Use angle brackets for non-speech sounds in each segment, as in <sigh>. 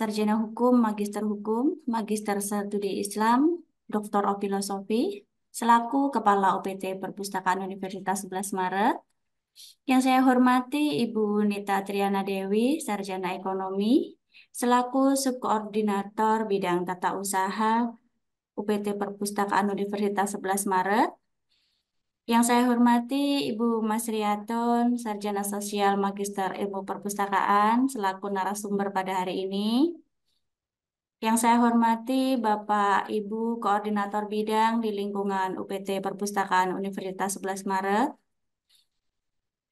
sarjana hukum, magister hukum, magister studi Islam, doktor of filosofi, selaku Kepala OPT Perpustakaan Universitas 11 Maret. Yang saya hormati Ibu Nita Triana Dewi, sarjana ekonomi, selaku subkoordinator bidang tata usaha UPT Perpustakaan Universitas 11 Maret yang saya hormati Ibu Mas Sarjana Sosial Magister Ilmu Perpustakaan, selaku narasumber pada hari ini. Yang saya hormati Bapak Ibu Koordinator Bidang di lingkungan UPT Perpustakaan Universitas 11 Maret.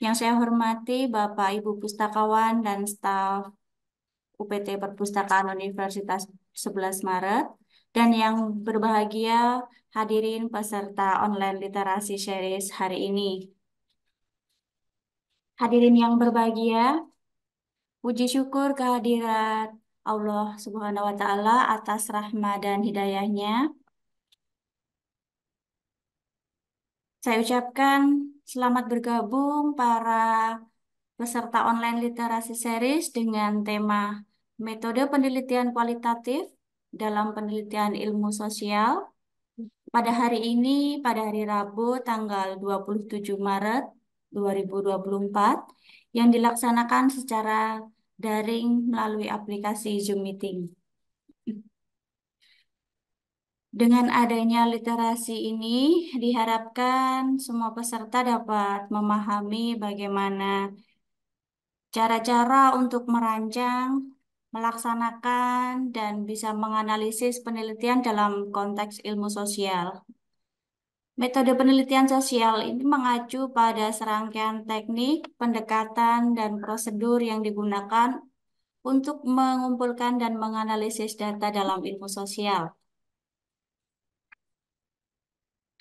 Yang saya hormati Bapak Ibu Pustakawan dan staf UPT Perpustakaan Universitas 11 Maret. Dan yang berbahagia hadirin peserta online literasi series hari ini. Hadirin yang berbahagia, puji syukur kehadirat Allah Subhanahu wa taala atas rahmat dan hidayahnya. Saya ucapkan selamat bergabung para peserta online literasi series dengan tema metode penelitian kualitatif dalam penelitian ilmu sosial pada hari ini, pada hari Rabu tanggal 27 Maret 2024 yang dilaksanakan secara daring melalui aplikasi Zoom Meeting. Dengan adanya literasi ini, diharapkan semua peserta dapat memahami bagaimana cara-cara untuk merancang melaksanakan dan bisa menganalisis penelitian dalam konteks ilmu sosial. Metode penelitian sosial ini mengacu pada serangkaian teknik, pendekatan, dan prosedur yang digunakan untuk mengumpulkan dan menganalisis data dalam ilmu sosial.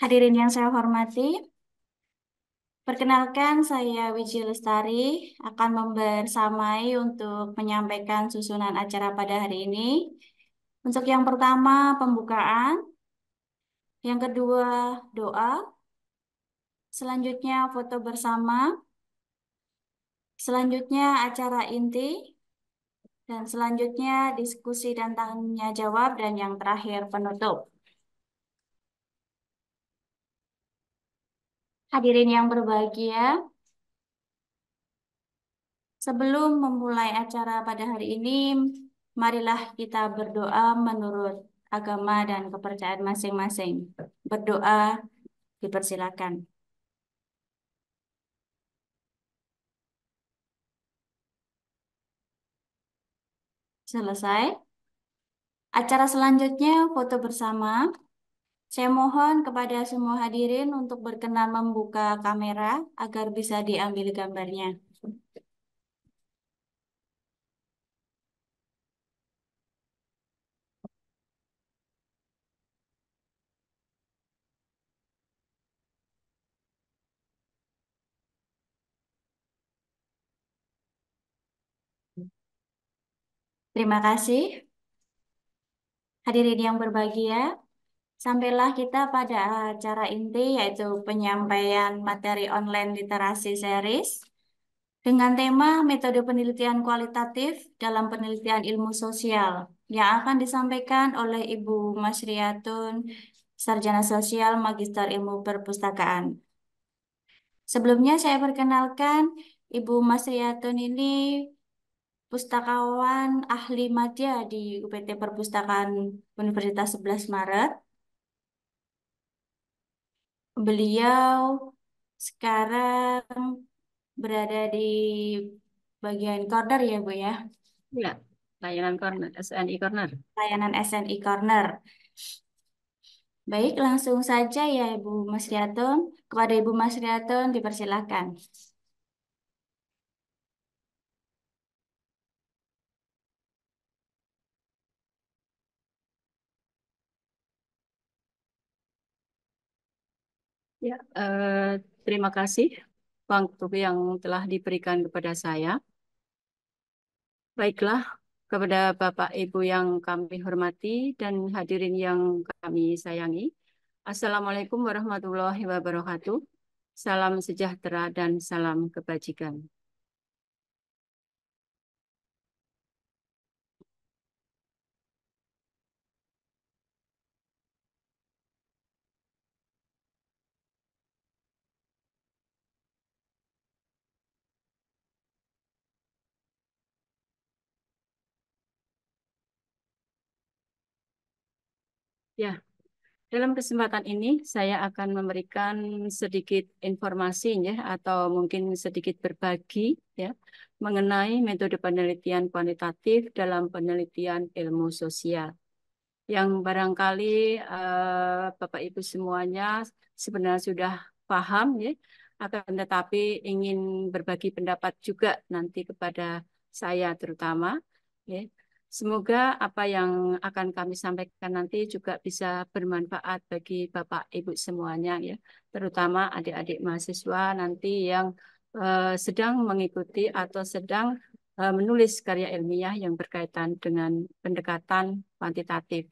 Hadirin yang saya hormati, Perkenalkan, saya Wiji Lestari akan membersamai untuk menyampaikan susunan acara pada hari ini. Untuk yang pertama, pembukaan. Yang kedua, doa. Selanjutnya, foto bersama. Selanjutnya, acara inti. Dan selanjutnya, diskusi dan tanya jawab. Dan yang terakhir, penutup. Hadirin yang berbahagia, sebelum memulai acara pada hari ini, marilah kita berdoa menurut agama dan kepercayaan masing-masing. Berdoa dipersilakan. Selesai. Acara selanjutnya foto bersama. Saya mohon kepada semua hadirin untuk berkenan membuka kamera agar bisa diambil gambarnya. Terima kasih. Hadirin yang berbahagia, Sampailah kita pada acara inti yaitu penyampaian materi online literasi series dengan tema metode penelitian kualitatif dalam penelitian ilmu sosial yang akan disampaikan oleh Ibu Masriatun Sarjana Sosial Magister Ilmu Perpustakaan. Sebelumnya saya perkenalkan Ibu Masriatun ini pustakawan ahli madya di UPT Perpustakaan Universitas 11 Maret Beliau sekarang berada di bagian corner ya, Bu ya? Ya, layanan corner, SNI corner. Layanan SNI corner. Baik, langsung saja ya Ibu Mas Riatun. Kepada Ibu Mas Riatun dipersilahkan. Ya, eh, terima kasih waktu yang telah diberikan kepada saya. Baiklah, kepada Bapak Ibu yang kami hormati dan hadirin yang kami sayangi. Assalamualaikum warahmatullahi wabarakatuh. Salam sejahtera dan salam kebajikan. Ya, dalam kesempatan ini saya akan memberikan sedikit informasi ya atau mungkin sedikit berbagi ya mengenai metode penelitian kuantitatif dalam penelitian ilmu sosial yang barangkali eh, Bapak Ibu semuanya sebenarnya sudah paham ya akan tetapi ingin berbagi pendapat juga nanti kepada saya terutama ya Semoga apa yang akan kami sampaikan nanti juga bisa bermanfaat bagi Bapak Ibu semuanya ya, terutama adik-adik mahasiswa nanti yang uh, sedang mengikuti atau sedang uh, menulis karya ilmiah yang berkaitan dengan pendekatan kuantitatif.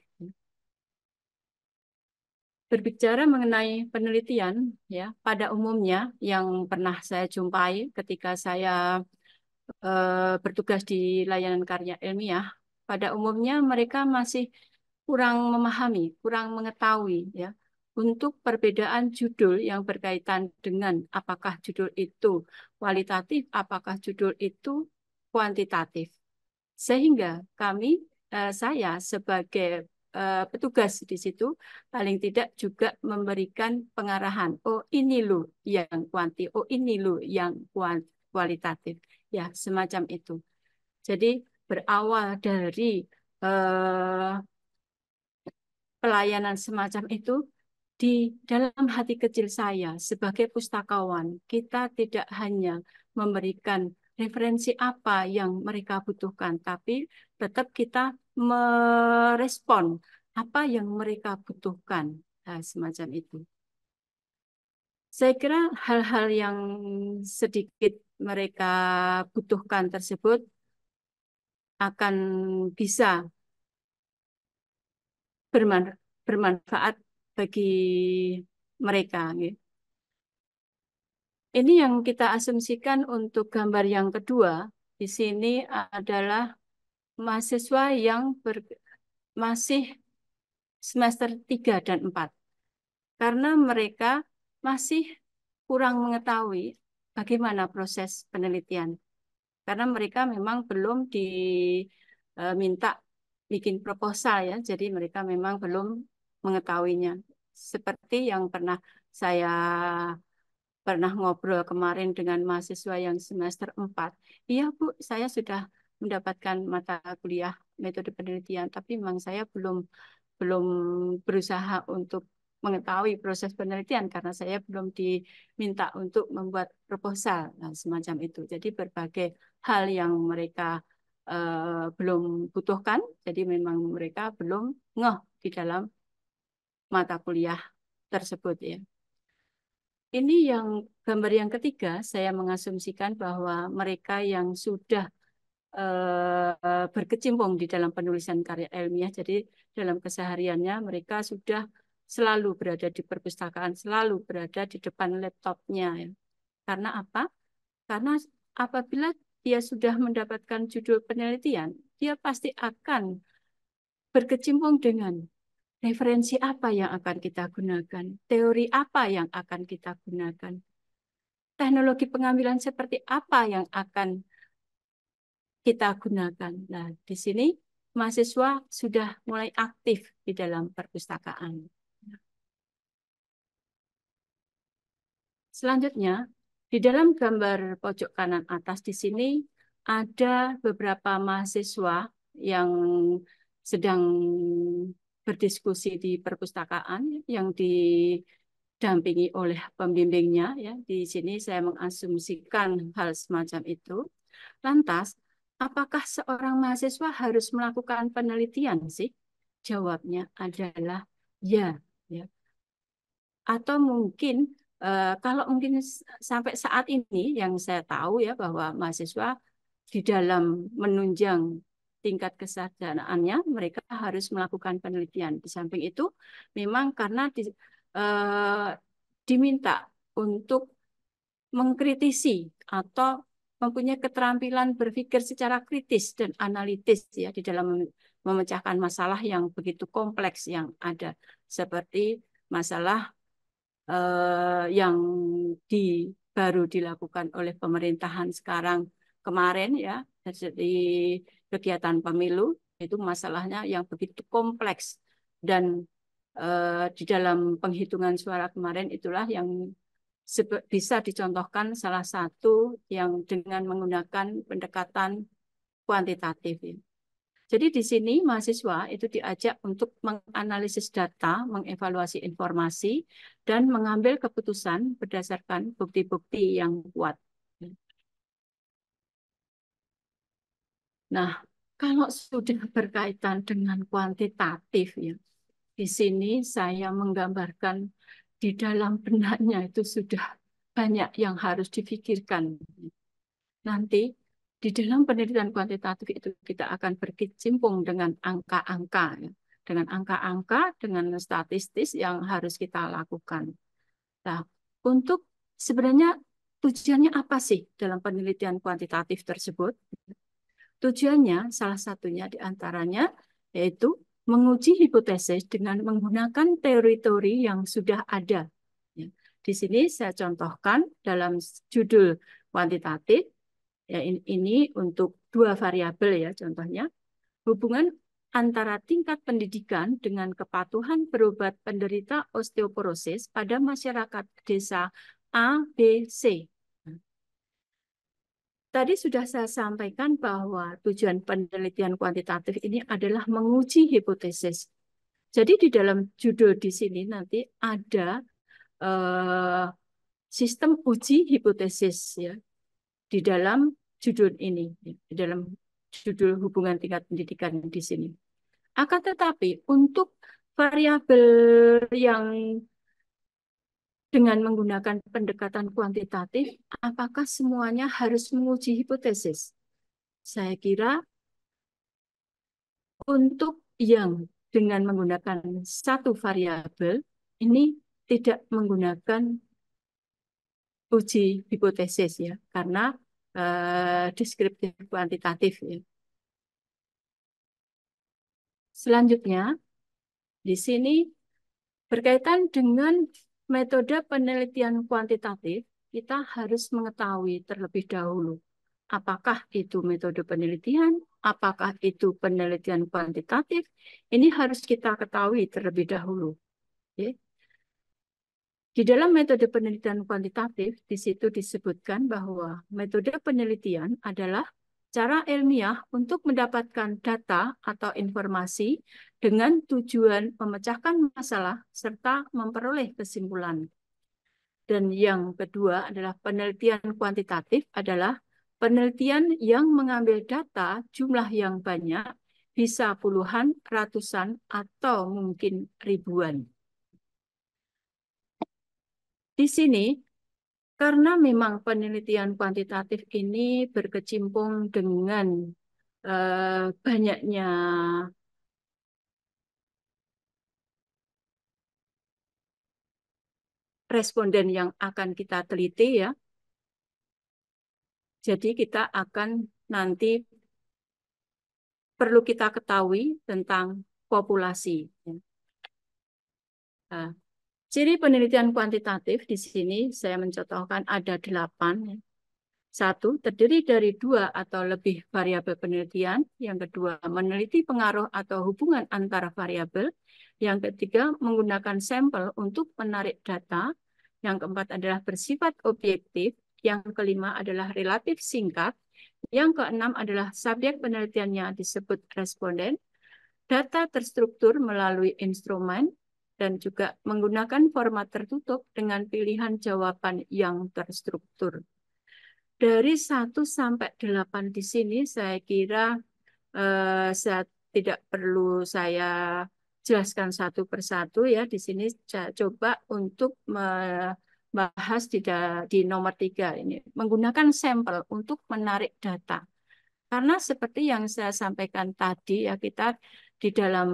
Berbicara mengenai penelitian ya, pada umumnya yang pernah saya jumpai ketika saya eh, bertugas di layanan karya ilmiah pada umumnya mereka masih kurang memahami, kurang mengetahui ya untuk perbedaan judul yang berkaitan dengan apakah judul itu kualitatif, apakah judul itu kuantitatif. Sehingga kami eh, saya sebagai eh, petugas di situ paling tidak juga memberikan pengarahan. Oh, ini loh yang kuanti, oh ini loh yang kualitatif. Ya, semacam itu. Jadi berawal dari uh, pelayanan semacam itu di dalam hati kecil saya sebagai pustakawan kita tidak hanya memberikan referensi apa yang mereka butuhkan tapi tetap kita merespon apa yang mereka butuhkan nah, semacam itu saya kira hal-hal yang sedikit mereka butuhkan tersebut akan bisa bermanfaat bagi mereka. Gitu. Ini yang kita asumsikan untuk gambar yang kedua. Di sini adalah mahasiswa yang ber, masih semester 3 dan 4. Karena mereka masih kurang mengetahui bagaimana proses penelitian karena mereka memang belum diminta e, bikin proposal ya, jadi mereka memang belum mengetahuinya. Seperti yang pernah saya pernah ngobrol kemarin dengan mahasiswa yang semester 4. Iya Bu, saya sudah mendapatkan mata kuliah metode penelitian, tapi memang saya belum belum berusaha untuk mengetahui proses penelitian karena saya belum diminta untuk membuat proposal nah, semacam itu. Jadi berbagai hal yang mereka eh, belum butuhkan, jadi memang mereka belum ngeh di dalam mata kuliah tersebut ya. Ini yang gambar yang ketiga, saya mengasumsikan bahwa mereka yang sudah eh, berkecimpung di dalam penulisan karya ilmiah. Jadi dalam kesehariannya mereka sudah selalu berada di perpustakaan, selalu berada di depan laptopnya. Ya. Karena apa? Karena apabila dia sudah mendapatkan judul penelitian, dia pasti akan berkecimpung dengan referensi apa yang akan kita gunakan, teori apa yang akan kita gunakan, teknologi pengambilan seperti apa yang akan kita gunakan. Nah, di sini mahasiswa sudah mulai aktif di dalam perpustakaan. Selanjutnya, di dalam gambar pojok kanan atas di sini ada beberapa mahasiswa yang sedang berdiskusi di perpustakaan yang didampingi oleh pembimbingnya ya. Di sini saya mengasumsikan hal semacam itu. Lantas, apakah seorang mahasiswa harus melakukan penelitian sih? Jawabnya adalah ya, ya. Atau mungkin Eh, kalau mungkin sampai saat ini yang saya tahu ya bahwa mahasiswa di dalam menunjang tingkat kesadarannya mereka harus melakukan penelitian. Di samping itu memang karena di, eh, diminta untuk mengkritisi atau mempunyai keterampilan berpikir secara kritis dan analitis ya di dalam memecahkan masalah yang begitu kompleks yang ada seperti masalah Eh, yang di, baru dilakukan oleh pemerintahan sekarang kemarin ya dari kegiatan pemilu itu masalahnya yang begitu kompleks dan eh, di dalam penghitungan suara kemarin itulah yang bisa dicontohkan salah satu yang dengan menggunakan pendekatan kuantitatif. ini. Ya. Jadi di sini mahasiswa itu diajak untuk menganalisis data, mengevaluasi informasi, dan mengambil keputusan berdasarkan bukti-bukti yang kuat. Nah, kalau sudah berkaitan dengan kuantitatif ya, di sini saya menggambarkan di dalam benaknya itu sudah banyak yang harus difikirkan. Nanti di dalam penelitian kuantitatif itu kita akan berkecimpung dengan angka-angka, ya. dengan angka-angka, dengan statistis yang harus kita lakukan. Nah, untuk sebenarnya tujuannya apa sih dalam penelitian kuantitatif tersebut? Tujuannya salah satunya diantaranya yaitu menguji hipotesis dengan menggunakan teori-teori yang sudah ada. Ya, di sini saya contohkan dalam judul kuantitatif Ya, ini untuk dua variabel ya contohnya. Hubungan antara tingkat pendidikan dengan kepatuhan berobat penderita osteoporosis pada masyarakat desa A, B, C. Tadi sudah saya sampaikan bahwa tujuan penelitian kuantitatif ini adalah menguji hipotesis. Jadi di dalam judul di sini nanti ada uh, sistem uji hipotesis ya di dalam judul ini, di dalam judul hubungan tingkat pendidikan di sini. Akan tetapi untuk variabel yang dengan menggunakan pendekatan kuantitatif, apakah semuanya harus menguji hipotesis? Saya kira untuk yang dengan menggunakan satu variabel ini tidak menggunakan uji hipotesis ya, karena Eh, deskriptif kuantitatif ya. Selanjutnya di sini berkaitan dengan metode penelitian kuantitatif kita harus mengetahui terlebih dahulu apakah itu metode penelitian, apakah itu penelitian kuantitatif, ini harus kita ketahui terlebih dahulu. Okay. Ya. Di dalam metode penelitian kuantitatif, di situ disebutkan bahwa metode penelitian adalah cara ilmiah untuk mendapatkan data atau informasi dengan tujuan memecahkan masalah serta memperoleh kesimpulan. Dan yang kedua adalah penelitian kuantitatif adalah penelitian yang mengambil data jumlah yang banyak, bisa puluhan, ratusan, atau mungkin ribuan. Di sini, karena memang penelitian kuantitatif ini berkecimpung dengan uh, banyaknya responden yang akan kita teliti ya. Jadi kita akan nanti perlu kita ketahui tentang populasi. Ya. Nah, Ciri penelitian kuantitatif di sini saya mencontohkan ada delapan. Satu, terdiri dari dua atau lebih variabel penelitian. Yang kedua, meneliti pengaruh atau hubungan antara variabel. Yang ketiga, menggunakan sampel untuk menarik data. Yang keempat adalah bersifat objektif. Yang kelima adalah relatif singkat. Yang keenam adalah subjek penelitiannya disebut responden. Data terstruktur melalui instrumen, dan juga menggunakan format tertutup dengan pilihan jawaban yang terstruktur. Dari 1 sampai 8 di sini saya kira eh, saya tidak perlu saya jelaskan satu persatu ya di sini saya coba untuk membahas di, di nomor tiga ini menggunakan sampel untuk menarik data karena seperti yang saya sampaikan tadi ya kita di dalam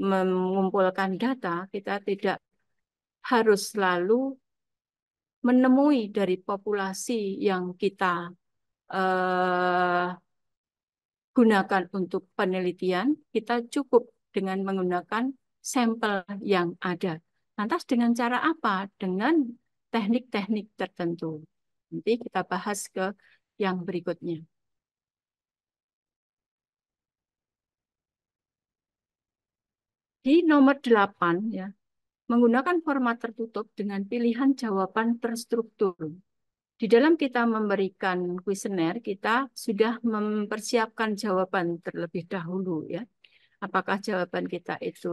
mengumpulkan data, kita tidak harus selalu menemui dari populasi yang kita uh, gunakan untuk penelitian, kita cukup dengan menggunakan sampel yang ada. Lantas dengan cara apa? Dengan teknik-teknik tertentu. Nanti kita bahas ke yang berikutnya. Di nomor 8 ya, menggunakan format tertutup dengan pilihan jawaban terstruktur. Di dalam kita memberikan kuesioner, kita sudah mempersiapkan jawaban terlebih dahulu ya. Apakah jawaban kita itu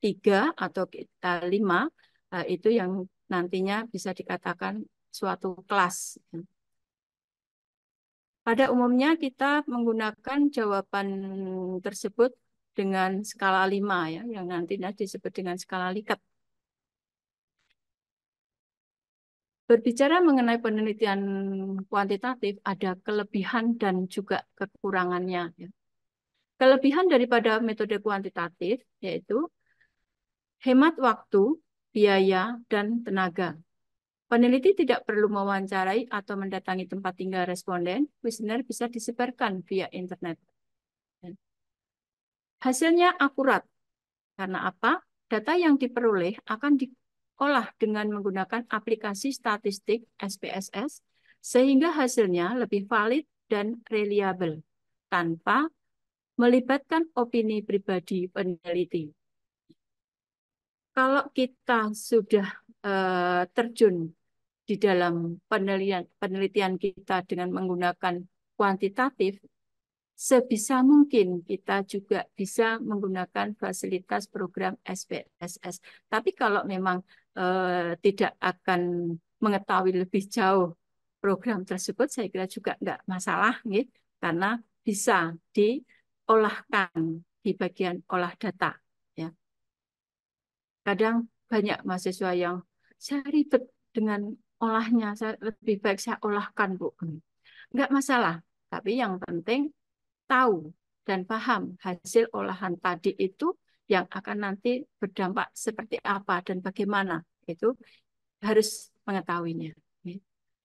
tiga atau kita lima, eh, itu yang nantinya bisa dikatakan suatu kelas. Ya. Pada umumnya kita menggunakan jawaban tersebut dengan skala 5 ya, yang nantinya disebut dengan skala likat. Berbicara mengenai penelitian kuantitatif, ada kelebihan dan juga kekurangannya. Ya. Kelebihan daripada metode kuantitatif yaitu hemat waktu, biaya, dan tenaga. Peneliti tidak perlu mewawancarai atau mendatangi tempat tinggal responden, kuesioner bisa disebarkan via internet. Hasilnya akurat. Karena apa? Data yang diperoleh akan diolah dengan menggunakan aplikasi statistik SPSS sehingga hasilnya lebih valid dan reliable tanpa melibatkan opini pribadi peneliti. Kalau kita sudah eh, terjun di dalam penelitian penelitian kita dengan menggunakan kuantitatif, sebisa mungkin kita juga bisa menggunakan fasilitas program SPSS. Tapi kalau memang eh, tidak akan mengetahui lebih jauh program tersebut, saya kira juga enggak masalah, gitu, karena bisa diolahkan di bagian olah data. Ya. Kadang banyak mahasiswa yang saya ribet dengan olahnya, saya lebih baik saya olahkan, Bu. Enggak masalah, tapi yang penting tahu dan paham hasil olahan tadi itu yang akan nanti berdampak seperti apa dan bagaimana itu harus mengetahuinya.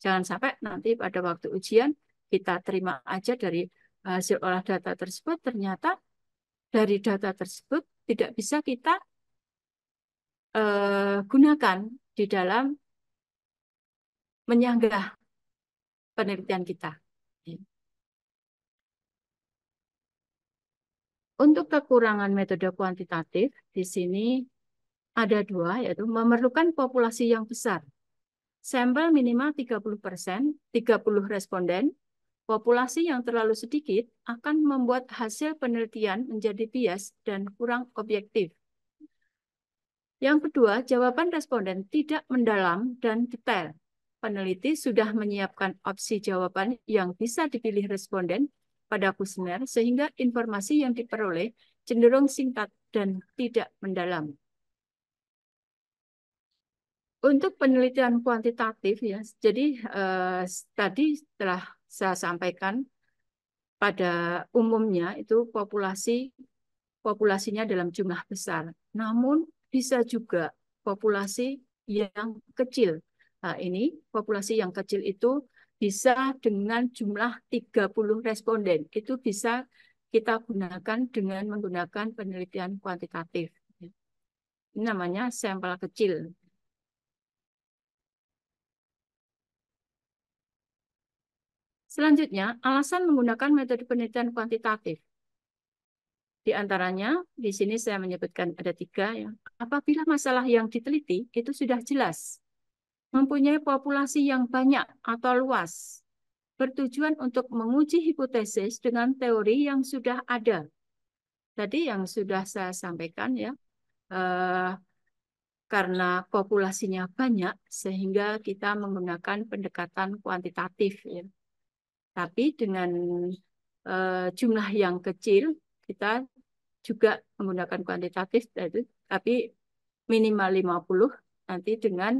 Jangan sampai nanti pada waktu ujian kita terima aja dari hasil olah data tersebut ternyata dari data tersebut tidak bisa kita eh, gunakan di dalam menyanggah penelitian kita. Untuk kekurangan metode kuantitatif, di sini ada dua, yaitu memerlukan populasi yang besar. Sampel minimal 30 persen, 30 responden, populasi yang terlalu sedikit akan membuat hasil penelitian menjadi bias dan kurang objektif. Yang kedua, jawaban responden tidak mendalam dan detail. Peneliti sudah menyiapkan opsi jawaban yang bisa dipilih responden pada kusner sehingga informasi yang diperoleh cenderung singkat dan tidak mendalam. Untuk penelitian kuantitatif ya, jadi eh, tadi telah saya sampaikan pada umumnya itu populasi populasinya dalam jumlah besar. Namun bisa juga populasi yang kecil. Nah, ini populasi yang kecil itu bisa dengan jumlah 30 responden. Itu bisa kita gunakan dengan menggunakan penelitian kuantitatif. Ini namanya sampel kecil. Selanjutnya, alasan menggunakan metode penelitian kuantitatif. Di antaranya, di sini saya menyebutkan ada tiga. Ya. Apabila masalah yang diteliti itu sudah jelas mempunyai populasi yang banyak atau luas, bertujuan untuk menguji hipotesis dengan teori yang sudah ada. Tadi yang sudah saya sampaikan ya, eh, karena populasinya banyak sehingga kita menggunakan pendekatan kuantitatif ya. Tapi dengan eh, jumlah yang kecil kita juga menggunakan kuantitatif tapi minimal 50 nanti dengan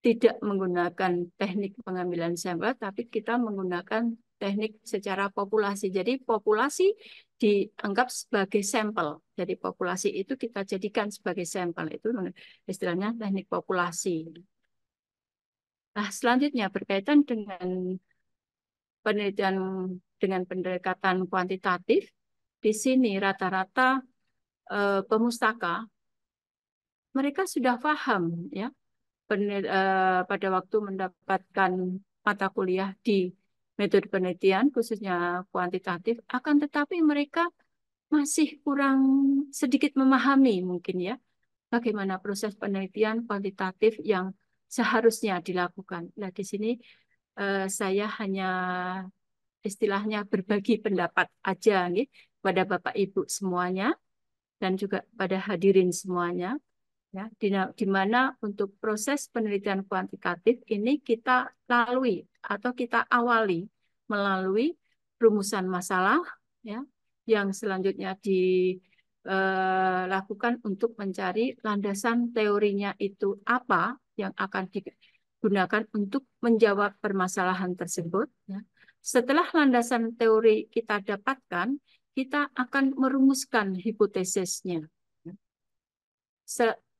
tidak menggunakan teknik pengambilan sampel, tapi kita menggunakan teknik secara populasi. Jadi populasi dianggap sebagai sampel. Jadi populasi itu kita jadikan sebagai sampel. Itu istilahnya teknik populasi. Nah, selanjutnya berkaitan dengan penelitian dengan pendekatan kuantitatif, di sini rata-rata e, pemustaka mereka sudah paham ya penel, uh, pada waktu mendapatkan mata kuliah di metode penelitian khususnya kuantitatif akan tetapi mereka masih kurang sedikit memahami mungkin ya bagaimana proses penelitian kuantitatif yang seharusnya dilakukan. Nah, di sini uh, saya hanya istilahnya berbagi pendapat aja nih pada Bapak Ibu semuanya dan juga pada hadirin semuanya. Ya, di, di mana untuk proses penelitian kuantitatif ini kita lalui atau kita awali melalui rumusan masalah ya, yang selanjutnya dilakukan eh, untuk mencari landasan teorinya itu apa yang akan digunakan untuk menjawab permasalahan tersebut. Ya. Setelah landasan teori kita dapatkan, kita akan merumuskan hipotesisnya. Ya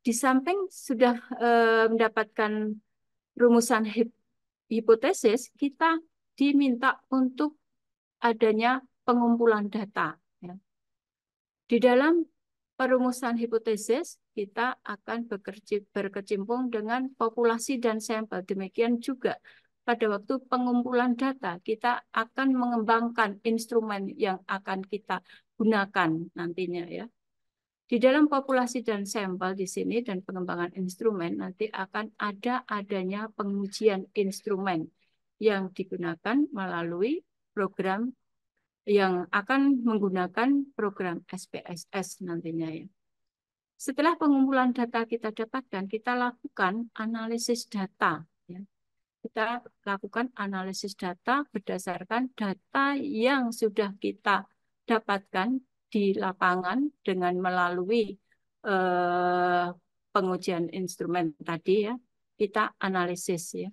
di samping sudah eh, mendapatkan rumusan hip hipotesis, kita diminta untuk adanya pengumpulan data. Ya. Di dalam perumusan hipotesis, kita akan berkecimpung dengan populasi dan sampel. Demikian juga pada waktu pengumpulan data, kita akan mengembangkan instrumen yang akan kita gunakan nantinya ya di dalam populasi dan sampel di sini dan pengembangan instrumen nanti akan ada adanya pengujian instrumen yang digunakan melalui program yang akan menggunakan program SPSS nantinya ya. Setelah pengumpulan data kita dapatkan, kita lakukan analisis data. Ya, kita lakukan analisis data berdasarkan data yang sudah kita dapatkan di lapangan dengan melalui eh, pengujian instrumen tadi ya, kita analisis ya.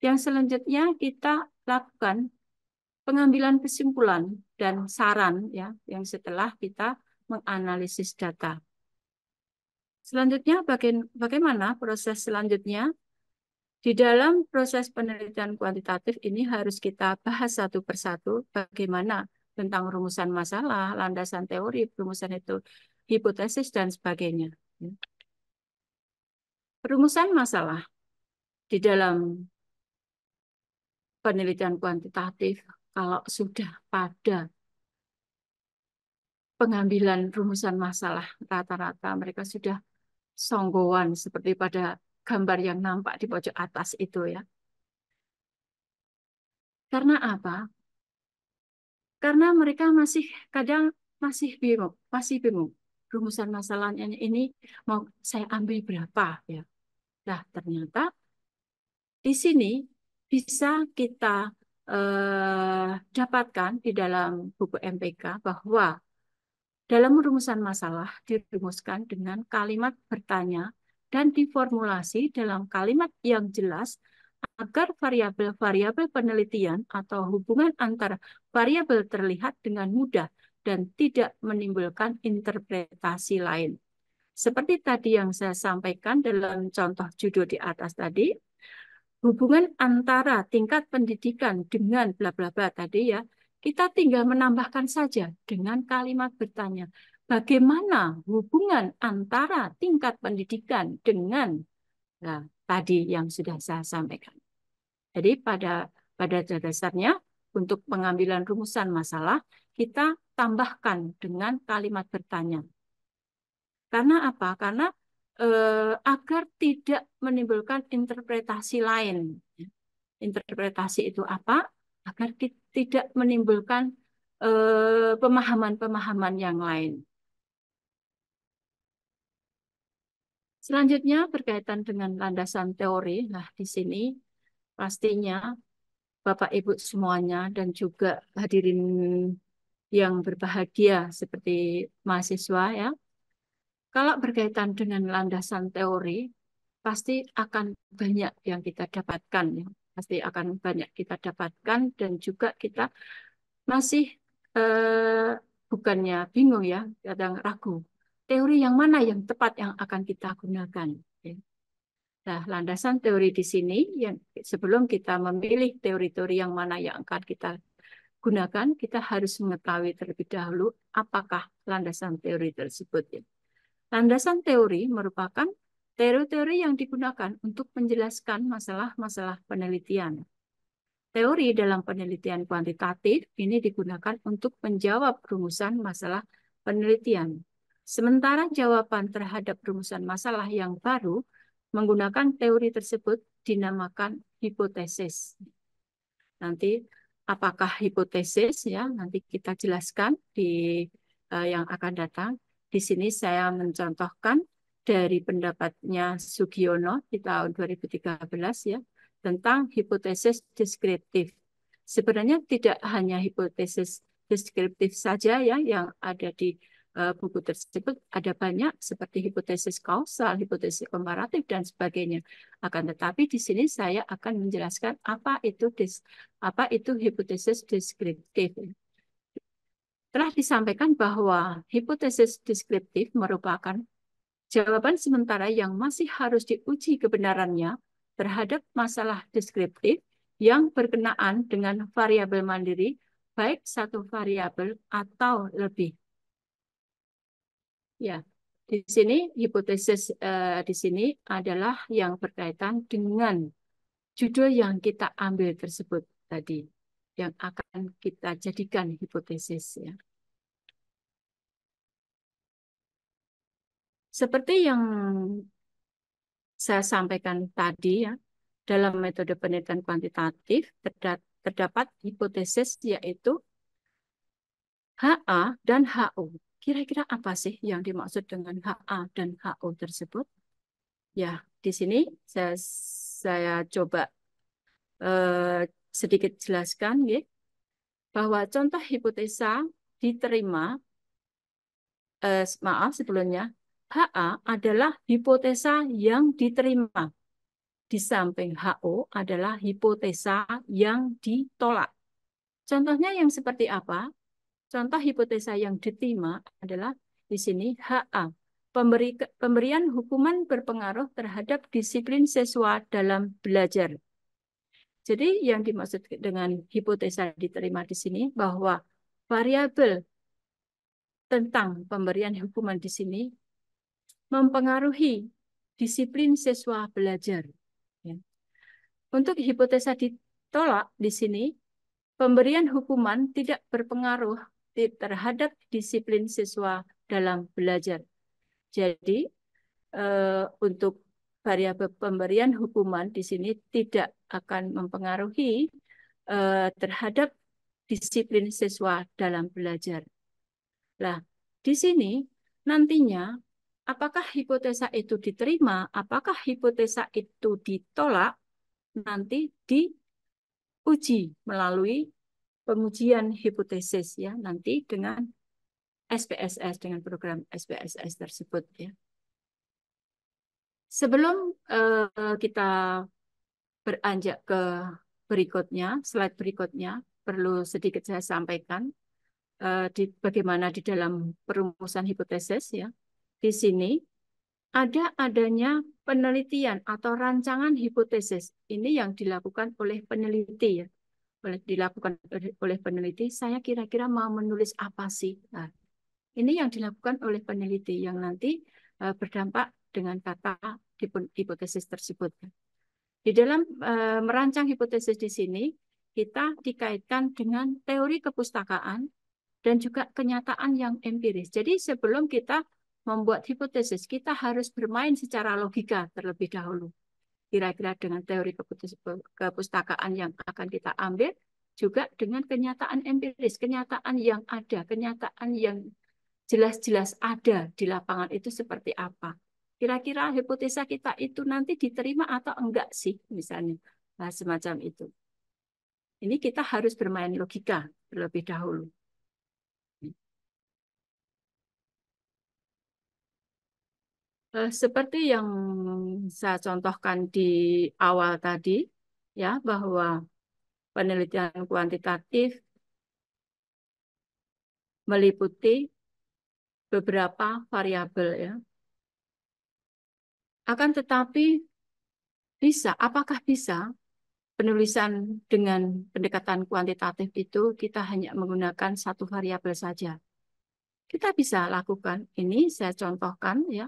Yang selanjutnya kita lakukan pengambilan kesimpulan dan saran ya, yang setelah kita menganalisis data. Selanjutnya bagaimana proses selanjutnya? Di dalam proses penelitian kuantitatif ini harus kita bahas satu persatu bagaimana tentang rumusan masalah, landasan teori, rumusan itu hipotesis, dan sebagainya. Rumusan masalah di dalam penelitian kuantitatif kalau sudah pada pengambilan rumusan masalah rata-rata mereka sudah songgowan seperti pada gambar yang nampak di pojok atas itu ya. Karena apa? Karena mereka masih kadang masih bingung, masih bingung. Rumusan masalahnya ini mau saya ambil berapa ya. Nah, ternyata di sini bisa kita eh, dapatkan di dalam buku MPK bahwa dalam rumusan masalah dirumuskan dengan kalimat bertanya dan diformulasi dalam kalimat yang jelas agar variabel-variabel penelitian atau hubungan antara variabel terlihat dengan mudah dan tidak menimbulkan interpretasi lain. Seperti tadi yang saya sampaikan dalam contoh judul di atas tadi, hubungan antara tingkat pendidikan dengan bla bla bla tadi ya, kita tinggal menambahkan saja dengan kalimat bertanya, bagaimana hubungan antara tingkat pendidikan dengan nah, tadi yang sudah saya sampaikan. Jadi pada pada dasarnya untuk pengambilan rumusan masalah, kita tambahkan dengan kalimat bertanya. Karena apa? Karena eh, agar tidak menimbulkan interpretasi lain. Interpretasi itu apa? Agar tidak menimbulkan eh, pemahaman-pemahaman pemahaman -pemahaman yang lain. Selanjutnya berkaitan dengan landasan teori. Nah, di sini pastinya Bapak Ibu semuanya dan juga hadirin yang berbahagia seperti mahasiswa ya. Kalau berkaitan dengan landasan teori, pasti akan banyak yang kita dapatkan ya. Pasti akan banyak kita dapatkan dan juga kita masih eh, bukannya bingung ya, kadang ragu. Teori yang mana yang tepat yang akan kita gunakan? Nah, landasan teori di sini, yang sebelum kita memilih teori-teori yang mana yang akan kita gunakan, kita harus mengetahui terlebih dahulu apakah landasan teori tersebut. Ya. Landasan teori merupakan teori-teori yang digunakan untuk menjelaskan masalah-masalah penelitian. Teori dalam penelitian kuantitatif ini digunakan untuk menjawab rumusan masalah penelitian. Sementara jawaban terhadap rumusan masalah yang baru Menggunakan teori tersebut dinamakan hipotesis. Nanti apakah hipotesis ya nanti kita jelaskan di uh, yang akan datang. Di sini saya mencontohkan dari pendapatnya Sugiono di tahun 2013 ya tentang hipotesis deskriptif. Sebenarnya tidak hanya hipotesis deskriptif saja ya yang ada di Eh, buku tersebut ada banyak seperti hipotesis kausal, hipotesis komparatif dan sebagainya. Akan tetapi di sini saya akan menjelaskan apa itu dis, apa itu hipotesis deskriptif. Telah disampaikan bahwa hipotesis deskriptif merupakan jawaban sementara yang masih harus diuji kebenarannya terhadap masalah deskriptif yang berkenaan dengan variabel mandiri baik satu variabel atau lebih. Ya, di sini hipotesis eh, di sini adalah yang berkaitan dengan judul yang kita ambil tersebut tadi yang akan kita jadikan hipotesis ya. Seperti yang saya sampaikan tadi ya, dalam metode penelitian kuantitatif terdapat hipotesis yaitu HA dan HO Kira-kira apa sih yang dimaksud dengan HA dan HO tersebut? Ya, di sini saya, saya coba eh, sedikit jelaskan ya, bahwa contoh hipotesa diterima, eh, maaf sebelumnya, HA adalah hipotesa yang diterima. Di samping HO adalah hipotesa yang ditolak. Contohnya yang seperti apa? Contoh hipotesa yang diterima adalah di sini HA, pemberi, pemberian hukuman berpengaruh terhadap disiplin siswa dalam belajar. Jadi yang dimaksud dengan hipotesa diterima di sini bahwa variabel tentang pemberian hukuman di sini mempengaruhi disiplin siswa belajar. Ya. Untuk hipotesa ditolak di sini, pemberian hukuman tidak berpengaruh terhadap disiplin siswa dalam belajar. Jadi eh, untuk variabel pemberian hukuman di sini tidak akan mempengaruhi eh, terhadap disiplin siswa dalam belajar. Nah, di sini nantinya apakah hipotesa itu diterima, apakah hipotesa itu ditolak, nanti diuji melalui pengujian hipotesis ya nanti dengan SPSS dengan program SPSS tersebut ya. Sebelum uh, kita beranjak ke berikutnya, slide berikutnya perlu sedikit saya sampaikan uh, di bagaimana di dalam perumusan hipotesis ya. Di sini ada adanya penelitian atau rancangan hipotesis ini yang dilakukan oleh peneliti ya dilakukan oleh peneliti, saya kira-kira mau menulis apa sih? Nah, ini yang dilakukan oleh peneliti yang nanti eh, berdampak dengan kata hipotesis tersebut. Di dalam eh, merancang hipotesis di sini, kita dikaitkan dengan teori kepustakaan dan juga kenyataan yang empiris. Jadi sebelum kita membuat hipotesis, kita harus bermain secara logika terlebih dahulu kira-kira dengan teori kepustakaan yang akan kita ambil, juga dengan kenyataan empiris, kenyataan yang ada, kenyataan yang jelas-jelas ada di lapangan itu seperti apa. Kira-kira hipotesa kita itu nanti diterima atau enggak sih, misalnya nah, semacam itu. Ini kita harus bermain logika terlebih dahulu. Eh, seperti yang saya contohkan di awal tadi, ya bahwa penelitian kuantitatif meliputi beberapa variabel ya. Akan tetapi bisa, apakah bisa penulisan dengan pendekatan kuantitatif itu kita hanya menggunakan satu variabel saja? Kita bisa lakukan ini, saya contohkan ya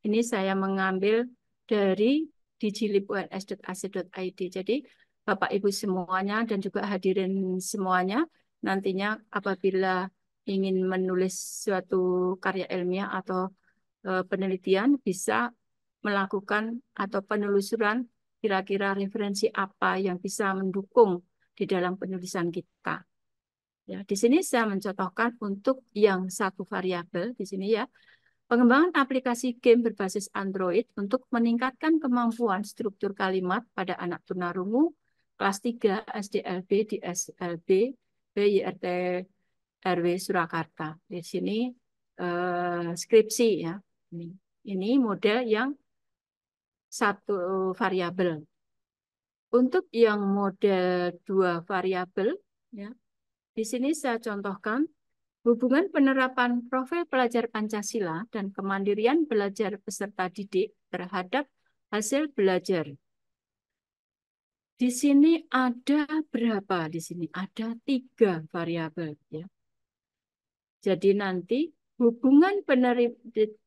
ini saya mengambil dari digilipuns.ac.id. Jadi Bapak Ibu semuanya dan juga hadirin semuanya nantinya apabila ingin menulis suatu karya ilmiah atau e, penelitian bisa melakukan atau penelusuran kira-kira referensi apa yang bisa mendukung di dalam penulisan kita. Ya, di sini saya mencontohkan untuk yang satu variabel di sini ya. Pengembangan aplikasi game berbasis Android untuk meningkatkan kemampuan struktur kalimat pada anak tunarungu kelas 3 SDLB di SLB BiRT RW Surakarta. Di sini eh, skripsi ya. Ini, ini model yang satu variabel. Untuk yang model dua variabel ya. Di sini saya contohkan Hubungan penerapan profil pelajar Pancasila dan kemandirian belajar peserta didik terhadap hasil belajar. Di sini ada berapa? Di sini ada tiga variabel. Ya. Jadi nanti hubungan penerima,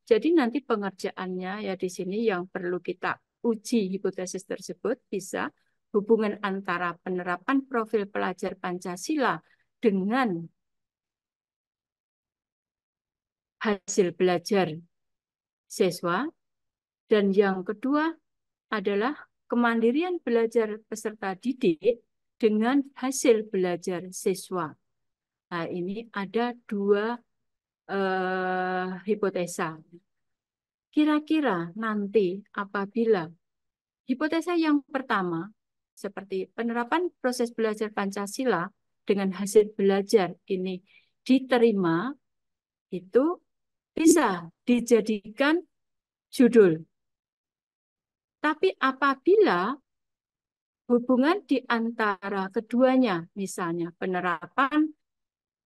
jadi nanti pengerjaannya ya di sini yang perlu kita uji hipotesis tersebut bisa hubungan antara penerapan profil pelajar Pancasila dengan hasil belajar siswa. Dan yang kedua adalah kemandirian belajar peserta didik dengan hasil belajar siswa. Nah, ini ada dua eh, hipotesa. Kira-kira nanti apabila hipotesa yang pertama seperti penerapan proses belajar Pancasila dengan hasil belajar ini diterima, itu bisa dijadikan judul. Tapi apabila hubungan di antara keduanya, misalnya penerapan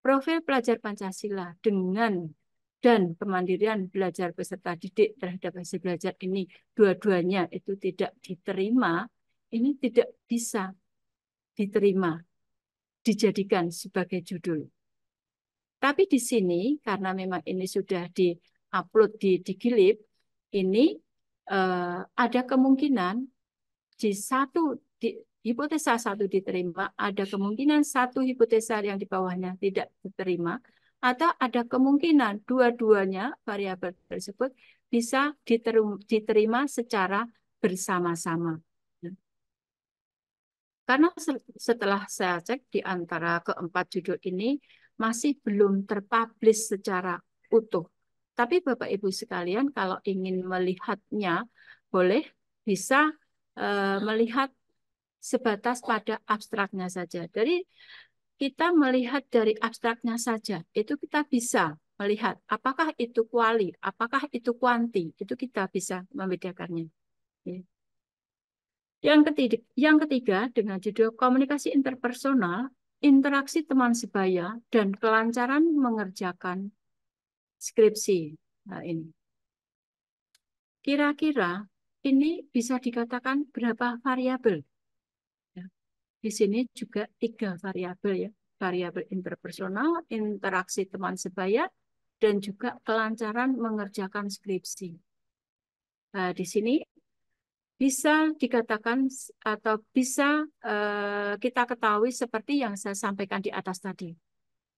profil pelajar Pancasila dengan dan kemandirian belajar peserta didik terhadap hasil belajar ini dua-duanya itu tidak diterima, ini tidak bisa diterima, dijadikan sebagai judul. Tapi di sini karena memang ini sudah di-upload di Digilip, ini eh, ada kemungkinan di satu di, hipotesa satu diterima, ada kemungkinan satu hipotesa yang di bawahnya tidak diterima, atau ada kemungkinan dua-duanya variabel tersebut bisa diterima secara bersama-sama. Karena setelah saya cek di antara keempat judul ini, masih belum terpublish secara utuh. Tapi Bapak Ibu sekalian kalau ingin melihatnya boleh bisa eh, melihat sebatas pada abstraknya saja. Jadi kita melihat dari abstraknya saja itu kita bisa melihat apakah itu kuali, apakah itu kuanti, itu kita bisa membedakannya. Yang ketiga, yang ketiga dengan judul komunikasi interpersonal interaksi teman sebaya, dan kelancaran mengerjakan skripsi. Nah, ini. Kira-kira ini bisa dikatakan berapa variabel? Ya. Di sini juga tiga variabel ya, variabel interpersonal, interaksi teman sebaya, dan juga kelancaran mengerjakan skripsi. Nah, di sini bisa dikatakan atau bisa eh, kita ketahui seperti yang saya sampaikan di atas tadi.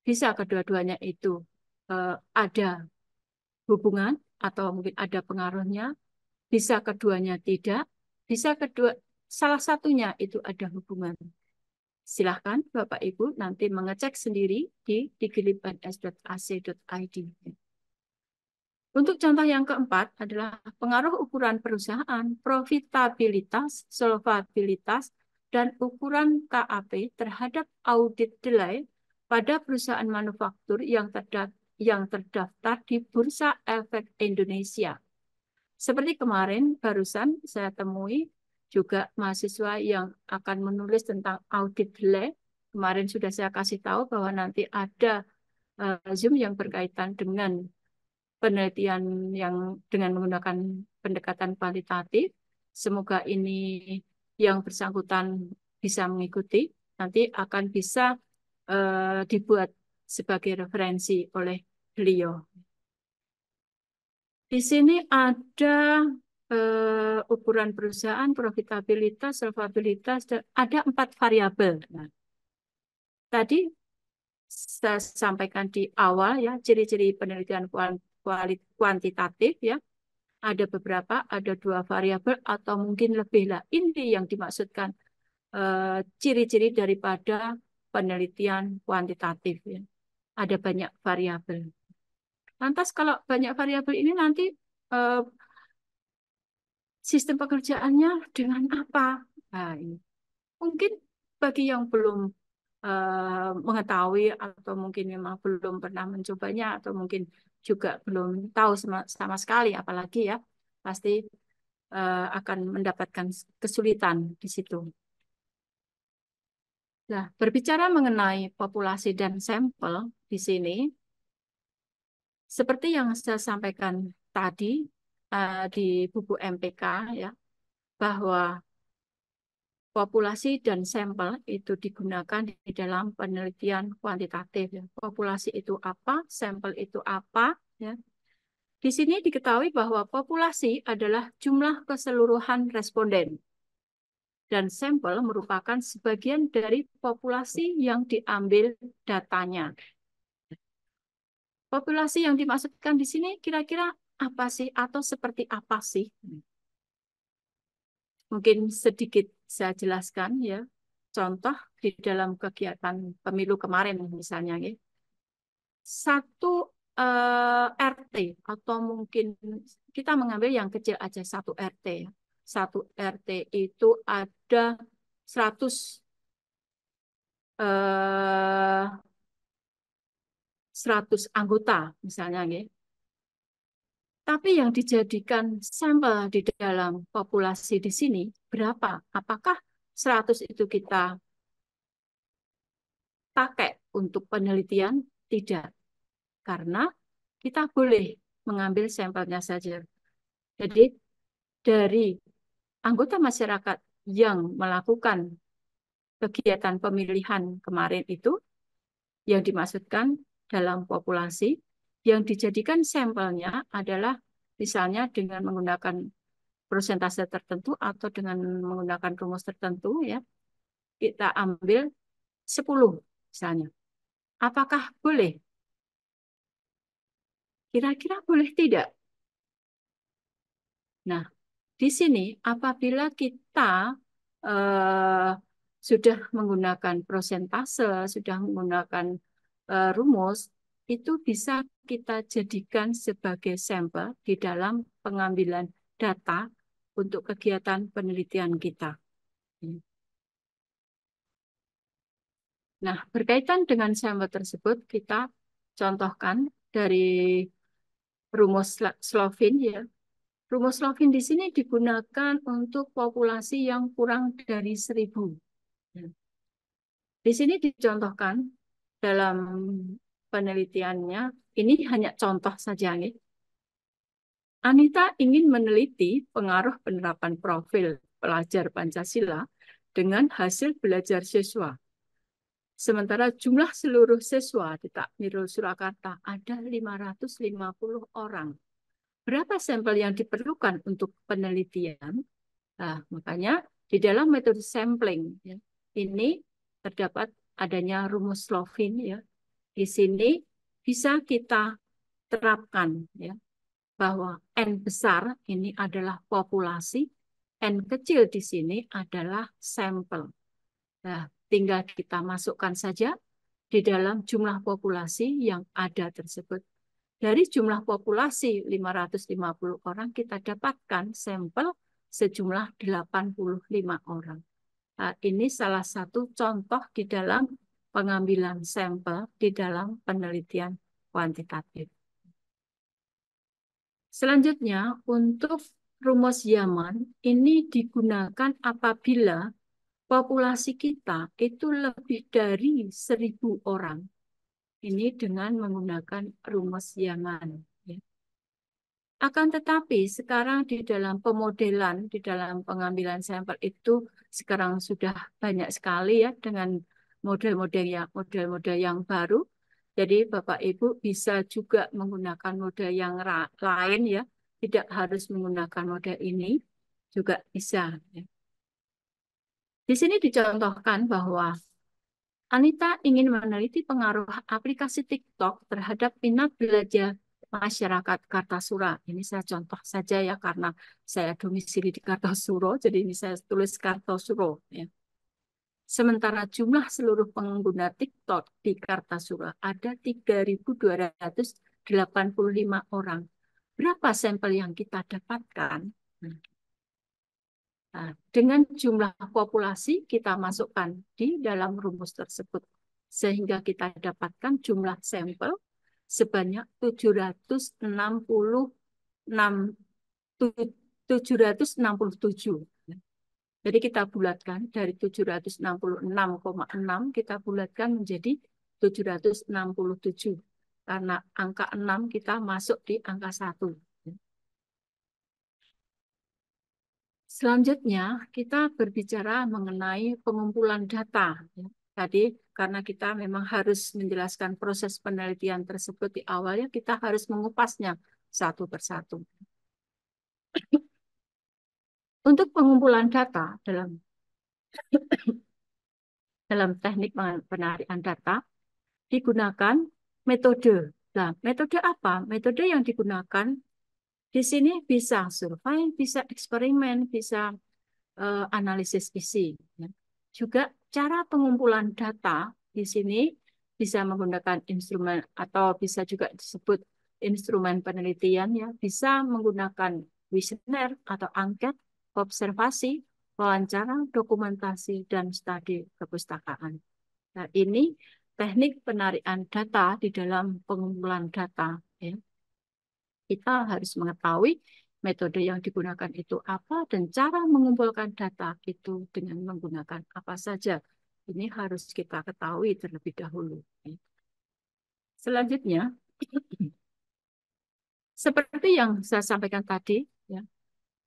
Bisa kedua-duanya itu eh, ada hubungan atau mungkin ada pengaruhnya, bisa keduanya tidak, bisa kedua salah satunya itu ada hubungan. Silahkan Bapak Ibu nanti mengecek sendiri di digilipans.ac.id. Untuk contoh yang keempat adalah pengaruh ukuran perusahaan, profitabilitas, solvabilitas, dan ukuran KAP terhadap audit delay pada perusahaan manufaktur yang, yang terdaftar di Bursa Efek Indonesia. Seperti kemarin barusan saya temui juga mahasiswa yang akan menulis tentang audit delay. Kemarin sudah saya kasih tahu bahwa nanti ada uh, Zoom yang berkaitan dengan penelitian yang dengan menggunakan pendekatan kualitatif. Semoga ini yang bersangkutan bisa mengikuti, nanti akan bisa uh, dibuat sebagai referensi oleh beliau. Di sini ada uh, ukuran perusahaan, profitabilitas, solvabilitas, ada empat variabel. Nah, tadi saya sampaikan di awal ya ciri-ciri penelitian kuantitatif ya. Ada beberapa, ada dua variabel atau mungkin lebih lah. Ini yang dimaksudkan eh, ciri-ciri eh, daripada penelitian kuantitatif ya. Ada banyak variabel. Lantas kalau banyak variabel ini nanti eh, sistem pekerjaannya dengan apa? Nah, ini. Mungkin bagi yang belum uh, mengetahui atau mungkin memang belum pernah mencobanya atau mungkin juga belum tahu sama, sama sekali, apalagi ya pasti uh, akan mendapatkan kesulitan di situ. Nah, berbicara mengenai populasi dan sampel di sini, seperti yang saya sampaikan tadi uh, di buku MPK ya, bahwa populasi dan sampel itu digunakan di dalam penelitian kuantitatif. Ya. Populasi itu apa, sampel itu apa. Ya. Di sini diketahui bahwa populasi adalah jumlah keseluruhan responden. Dan sampel merupakan sebagian dari populasi yang diambil datanya. Populasi yang dimaksudkan di sini kira-kira apa sih atau seperti apa sih? Mungkin sedikit saya jelaskan ya contoh di dalam kegiatan pemilu kemarin misalnya ya satu eh, RT atau mungkin kita mengambil yang kecil aja satu RT ya. satu RT itu ada 100 eh, 100 anggota misalnya ya. Tapi yang dijadikan sampel di dalam populasi di sini berapa? Apakah 100 itu kita pakai untuk penelitian? Tidak. Karena kita boleh mengambil sampelnya saja. Jadi dari anggota masyarakat yang melakukan kegiatan pemilihan kemarin itu yang dimaksudkan dalam populasi yang dijadikan sampelnya adalah misalnya dengan menggunakan persentase tertentu atau dengan menggunakan rumus tertentu ya kita ambil 10 misalnya. Apakah boleh? Kira-kira boleh tidak? Nah, di sini apabila kita eh, sudah menggunakan persentase, sudah menggunakan eh, rumus, itu bisa kita jadikan sebagai sampel di dalam pengambilan data untuk kegiatan penelitian kita. Hmm. Nah, berkaitan dengan sampel tersebut, kita contohkan dari rumus Slovin ya. Rumus Slovin di sini digunakan untuk populasi yang kurang dari seribu. Hmm. Di sini dicontohkan dalam penelitiannya, ini hanya contoh saja nih ya. Anita ingin meneliti pengaruh penerapan profil pelajar Pancasila dengan hasil belajar siswa. Sementara jumlah seluruh siswa di Takmirul Surakarta ada 550 orang. Berapa sampel yang diperlukan untuk penelitian? Nah, makanya di dalam metode sampling ya, ini terdapat adanya rumus Lovin ya. Di sini bisa kita terapkan ya bahwa N besar ini adalah populasi, N kecil di sini adalah sampel. Nah, tinggal kita masukkan saja di dalam jumlah populasi yang ada tersebut. Dari jumlah populasi 550 orang, kita dapatkan sampel sejumlah 85 orang. Nah, ini salah satu contoh di dalam pengambilan sampel di dalam penelitian kuantitatif. Selanjutnya, untuk rumus Yaman ini digunakan apabila populasi kita itu lebih dari seribu orang. Ini dengan menggunakan rumus Yaman. Ya. Akan tetapi sekarang di dalam pemodelan, di dalam pengambilan sampel itu sekarang sudah banyak sekali ya dengan model-model yang model-model yang baru jadi Bapak Ibu bisa juga menggunakan moda yang lain ya, tidak harus menggunakan moda ini juga bisa. Ya. Di sini dicontohkan bahwa Anita ingin meneliti pengaruh aplikasi TikTok terhadap minat belajar masyarakat Kartasura. Ini saya contoh saja ya karena saya domisili di Kartasura, jadi ini saya tulis Kartasura Ya. Sementara jumlah seluruh pengguna TikTok di Kartasura ada 3.285 orang. Berapa sampel yang kita dapatkan? Hmm. Nah, dengan jumlah populasi kita masukkan di dalam rumus tersebut. Sehingga kita dapatkan jumlah sampel sebanyak 766 767 jadi kita bulatkan dari 766,6 kita bulatkan menjadi 767. Karena angka 6 kita masuk di angka 1. Selanjutnya, kita berbicara mengenai pengumpulan data. Tadi karena kita memang harus menjelaskan proses penelitian tersebut di awalnya, kita harus mengupasnya satu persatu. Untuk pengumpulan data dalam dalam teknik penarikan data digunakan metode. Nah, metode apa? Metode yang digunakan di sini bisa survei, bisa eksperimen, bisa uh, analisis isi. Ya. Juga cara pengumpulan data di sini bisa menggunakan instrumen atau bisa juga disebut instrumen penelitian ya, bisa menggunakan kuesioner atau angket observasi, wawancara, dokumentasi, dan studi perpustakaan. Nah, ini teknik penarikan data di dalam pengumpulan data. Ya. Kita harus mengetahui metode yang digunakan itu apa dan cara mengumpulkan data itu dengan menggunakan apa saja. Ini harus kita ketahui terlebih dahulu. Ya. Selanjutnya, <clears throat> seperti yang saya sampaikan tadi, ya,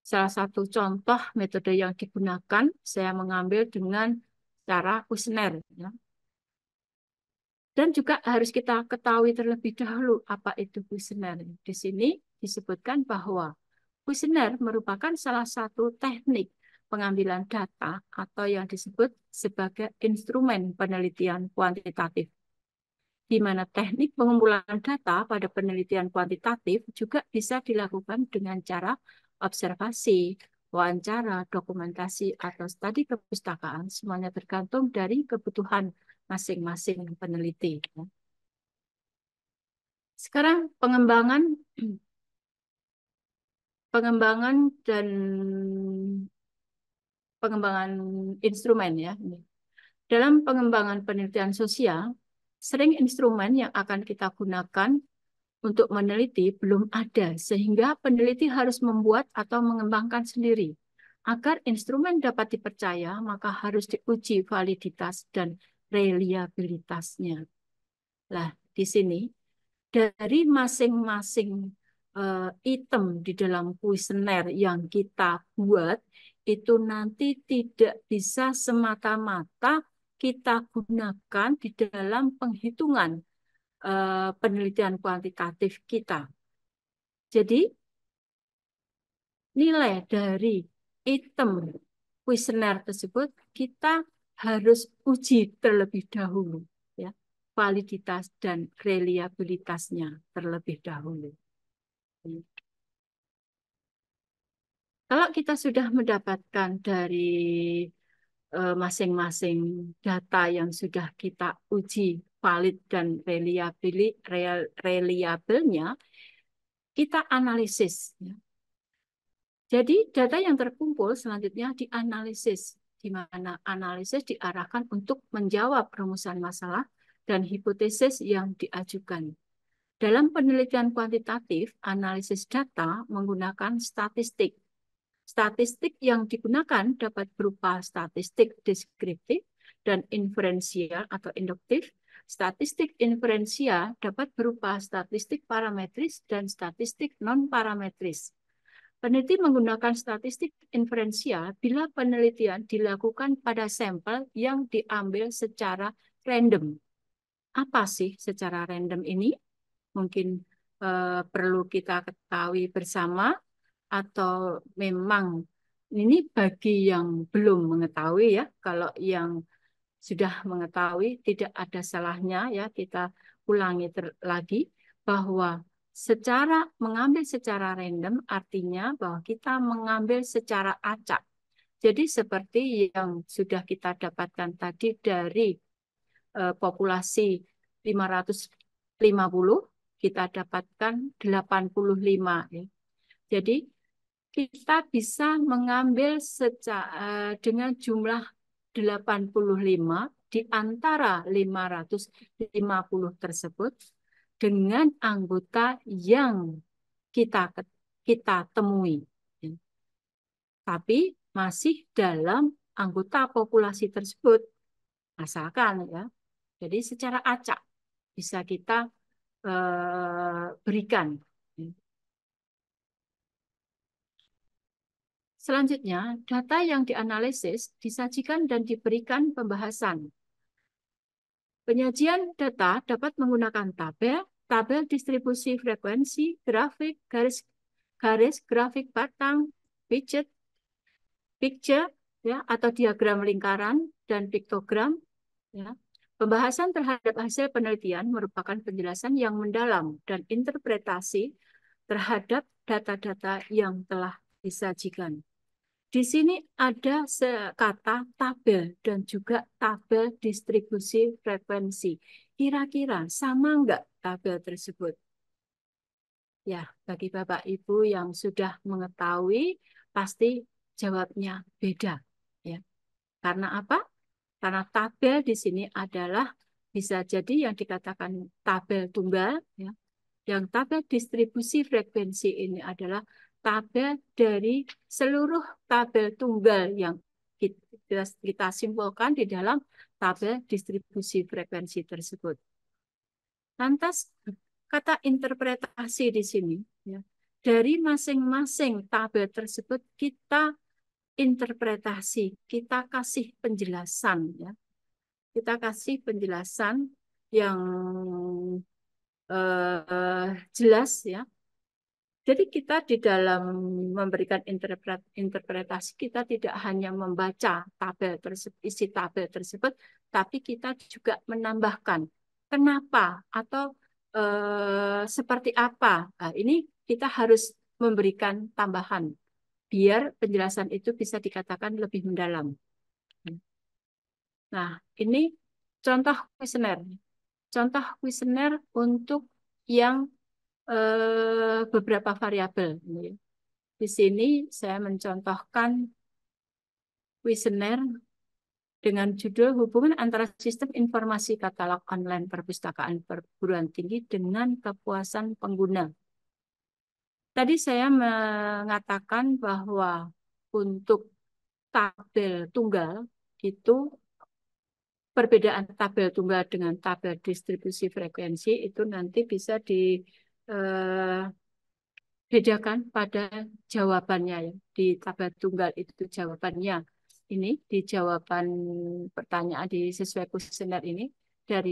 Salah satu contoh metode yang digunakan saya mengambil dengan cara kuesioner. Ya. Dan juga harus kita ketahui terlebih dahulu apa itu kuesioner. Di sini disebutkan bahwa kuesioner merupakan salah satu teknik pengambilan data atau yang disebut sebagai instrumen penelitian kuantitatif di mana teknik pengumpulan data pada penelitian kuantitatif juga bisa dilakukan dengan cara observasi, wawancara, dokumentasi, atau studi kepustakaan, semuanya tergantung dari kebutuhan masing-masing peneliti. Ya. Sekarang pengembangan pengembangan dan pengembangan instrumen ya. Dalam pengembangan penelitian sosial, sering instrumen yang akan kita gunakan untuk meneliti belum ada, sehingga peneliti harus membuat atau mengembangkan sendiri. Agar instrumen dapat dipercaya, maka harus diuji validitas dan reliabilitasnya. Lah, di sini dari masing-masing uh, item di dalam kuesioner yang kita buat itu nanti tidak bisa semata-mata kita gunakan di dalam penghitungan Eh, penelitian kuantitatif kita. Jadi nilai dari item kuesioner tersebut kita harus uji terlebih dahulu ya validitas dan reliabilitasnya terlebih dahulu. Kalau kita sudah mendapatkan dari eh, masing-masing data yang sudah kita uji valid dan reliabelnya, kita analisis. Ya. Jadi data yang terkumpul selanjutnya dianalisis, di mana analisis diarahkan untuk menjawab rumusan masalah dan hipotesis yang diajukan. Dalam penelitian kuantitatif, analisis data menggunakan statistik. Statistik yang digunakan dapat berupa statistik deskriptif dan inferensial atau induktif, Statistik inferensia dapat berupa statistik parametris dan statistik non-parametris. Peneliti menggunakan statistik inferensia bila penelitian dilakukan pada sampel yang diambil secara random. Apa sih secara random ini? Mungkin eh, perlu kita ketahui bersama atau memang ini bagi yang belum mengetahui ya, kalau yang sudah mengetahui tidak ada salahnya ya kita ulangi lagi bahwa secara mengambil secara random artinya bahwa kita mengambil secara acak. Jadi seperti yang sudah kita dapatkan tadi dari e, populasi 550 kita dapatkan 85 ya. Jadi kita bisa mengambil secara e, dengan jumlah di antara 550 tersebut dengan anggota yang kita kita temui. Tapi masih dalam anggota populasi tersebut. Asalkan ya. Jadi secara acak bisa kita eh, berikan Selanjutnya, data yang dianalisis disajikan dan diberikan pembahasan. Penyajian data dapat menggunakan tabel, tabel distribusi frekuensi, grafik, garis garis grafik batang, widget, picture, ya, atau diagram lingkaran dan piktogram. Ya. Pembahasan terhadap hasil penelitian merupakan penjelasan yang mendalam dan interpretasi terhadap data-data yang telah disajikan. Di sini ada kata tabel dan juga tabel distribusi frekuensi. Kira-kira sama nggak tabel tersebut? Ya, bagi Bapak Ibu yang sudah mengetahui, pasti jawabnya beda. Ya. Karena apa? Karena tabel di sini adalah bisa jadi yang dikatakan tabel tunggal, ya. yang tabel distribusi frekuensi ini adalah tabel dari seluruh tabel tunggal yang kita, kita simpulkan di dalam tabel distribusi frekuensi tersebut. Lantas kata interpretasi di sini ya. Dari masing-masing tabel tersebut kita interpretasi, kita kasih penjelasan ya. Kita kasih penjelasan yang eh, jelas ya jadi kita di dalam memberikan interpretasi kita tidak hanya membaca tabel tersebut, isi tabel tersebut, tapi kita juga menambahkan kenapa atau eh, seperti apa. Nah, ini kita harus memberikan tambahan biar penjelasan itu bisa dikatakan lebih mendalam. Nah, ini contoh kuesioner. Contoh kuesioner untuk yang eh, beberapa variabel. Di sini saya mencontohkan kuesioner dengan judul hubungan antara sistem informasi katalog online perpustakaan perguruan tinggi dengan kepuasan pengguna. Tadi saya mengatakan bahwa untuk tabel tunggal itu perbedaan tabel tunggal dengan tabel distribusi frekuensi itu nanti bisa di eh, bedakan pada jawabannya ya. Di tabel tunggal itu jawabannya ini di jawaban pertanyaan di sesuai kuesioner ini dari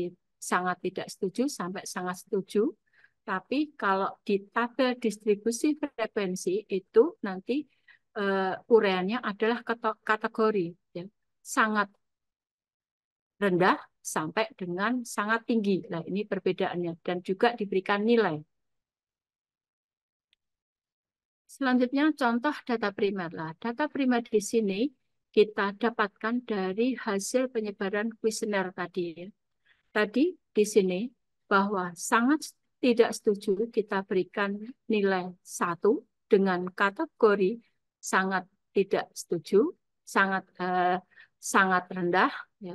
sangat tidak setuju sampai sangat setuju. Tapi kalau di tabel distribusi frekuensi itu nanti eh, ureannya adalah kategori ya. sangat rendah sampai dengan sangat tinggi. Nah, ini perbedaannya dan juga diberikan nilai. Selanjutnya contoh data primer lah. Data primer di sini kita dapatkan dari hasil penyebaran kuesioner tadi. Tadi di sini bahwa sangat tidak setuju kita berikan nilai satu dengan kategori sangat tidak setuju, sangat eh, sangat rendah, ya,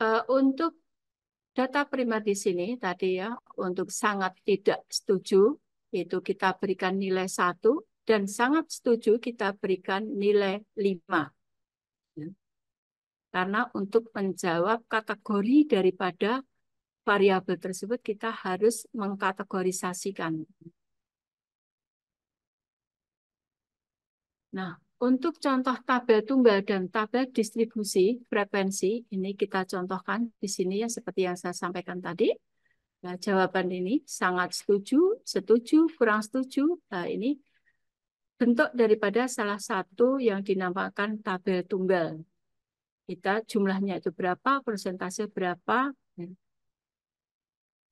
Uh, untuk data primer di sini tadi ya, untuk sangat tidak setuju, itu kita berikan nilai satu dan sangat setuju kita berikan nilai 5. Ya. Karena untuk menjawab kategori daripada variabel tersebut, kita harus mengkategorisasikan. Nah, untuk contoh tabel tunggal dan tabel distribusi frekuensi, ini kita contohkan di sini ya seperti yang saya sampaikan tadi. Nah, jawaban ini sangat setuju, setuju, kurang setuju. Nah, ini bentuk daripada salah satu yang dinamakan tabel tunggal. Kita jumlahnya itu berapa, persentase berapa.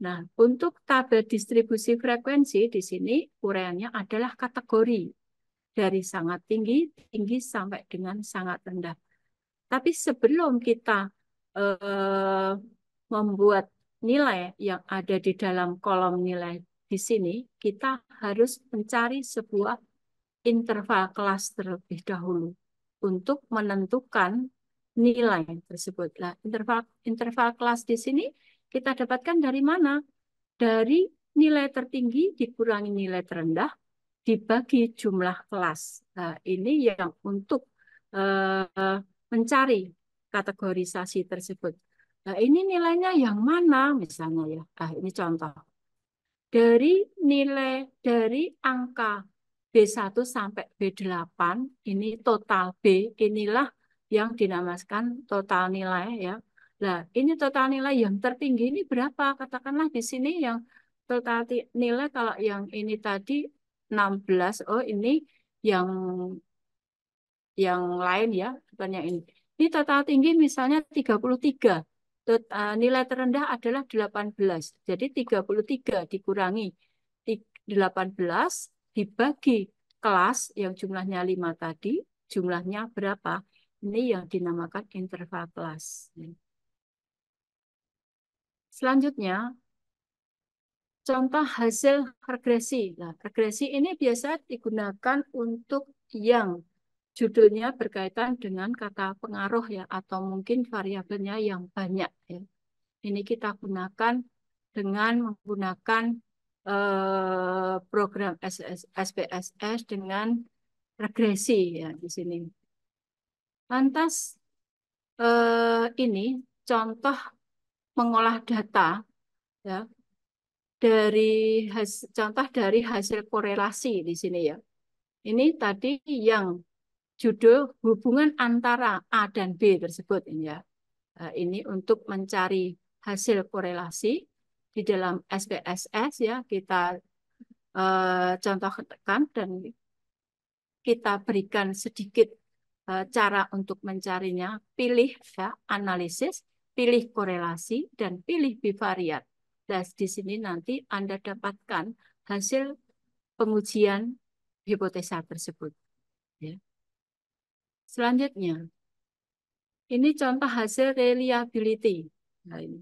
Nah, untuk tabel distribusi frekuensi di sini uraiannya adalah kategori dari sangat tinggi, tinggi sampai dengan sangat rendah. Tapi sebelum kita eh, membuat nilai yang ada di dalam kolom nilai di sini, kita harus mencari sebuah interval kelas terlebih dahulu untuk menentukan nilai tersebut. Nah, interval interval kelas di sini kita dapatkan dari mana? Dari nilai tertinggi dikurangi nilai terendah dibagi jumlah kelas. Nah, ini yang untuk uh, mencari kategorisasi tersebut. Nah, ini nilainya yang mana misalnya ya. Ah, ini contoh. Dari nilai dari angka B1 sampai B8 ini total B inilah yang dinamakan total nilai ya. Nah, ini total nilai yang tertinggi ini berapa? Katakanlah di sini yang total nilai kalau yang ini tadi 16. Oh, ini yang yang lain ya, bukan yang ini. Ini total tinggi misalnya 33. Total, eh, nilai terendah adalah 18. Jadi 33 dikurangi 18 dibagi kelas yang jumlahnya 5 tadi, jumlahnya berapa? Ini yang dinamakan interval kelas. Selanjutnya, Contoh hasil regresi. Nah, regresi ini biasa digunakan untuk yang judulnya berkaitan dengan kata pengaruh ya atau mungkin variabelnya yang banyak ya. Ini kita gunakan dengan menggunakan eh, program SS, SPSS dengan regresi ya di sini. Lantas eh, ini contoh mengolah data ya dari hasil, contoh dari hasil korelasi di sini ya. Ini tadi yang judul hubungan antara A dan B tersebut ini ya. Nah, ini untuk mencari hasil korelasi di dalam SPSS ya kita eh, contohkan dan kita berikan sedikit eh, cara untuk mencarinya, pilih ya analisis, pilih korelasi dan pilih bivariat. Nah, di sini nanti Anda dapatkan hasil pengujian hipotesa tersebut. Ya. Selanjutnya, ini contoh hasil reliability. Nah, ini.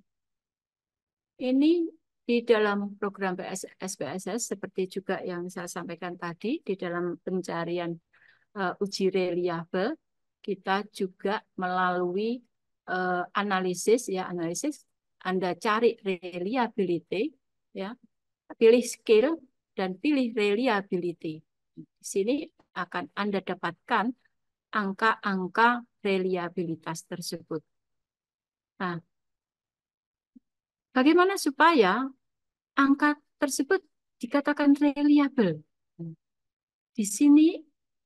ini di dalam program SPSS seperti juga yang saya sampaikan tadi, di dalam pencarian uh, uji reliable, kita juga melalui uh, analisis ya analisis anda cari reliability, ya, pilih skill dan pilih reliability. Di sini akan Anda dapatkan angka-angka reliabilitas tersebut. Nah, bagaimana supaya angka tersebut dikatakan reliable? Di sini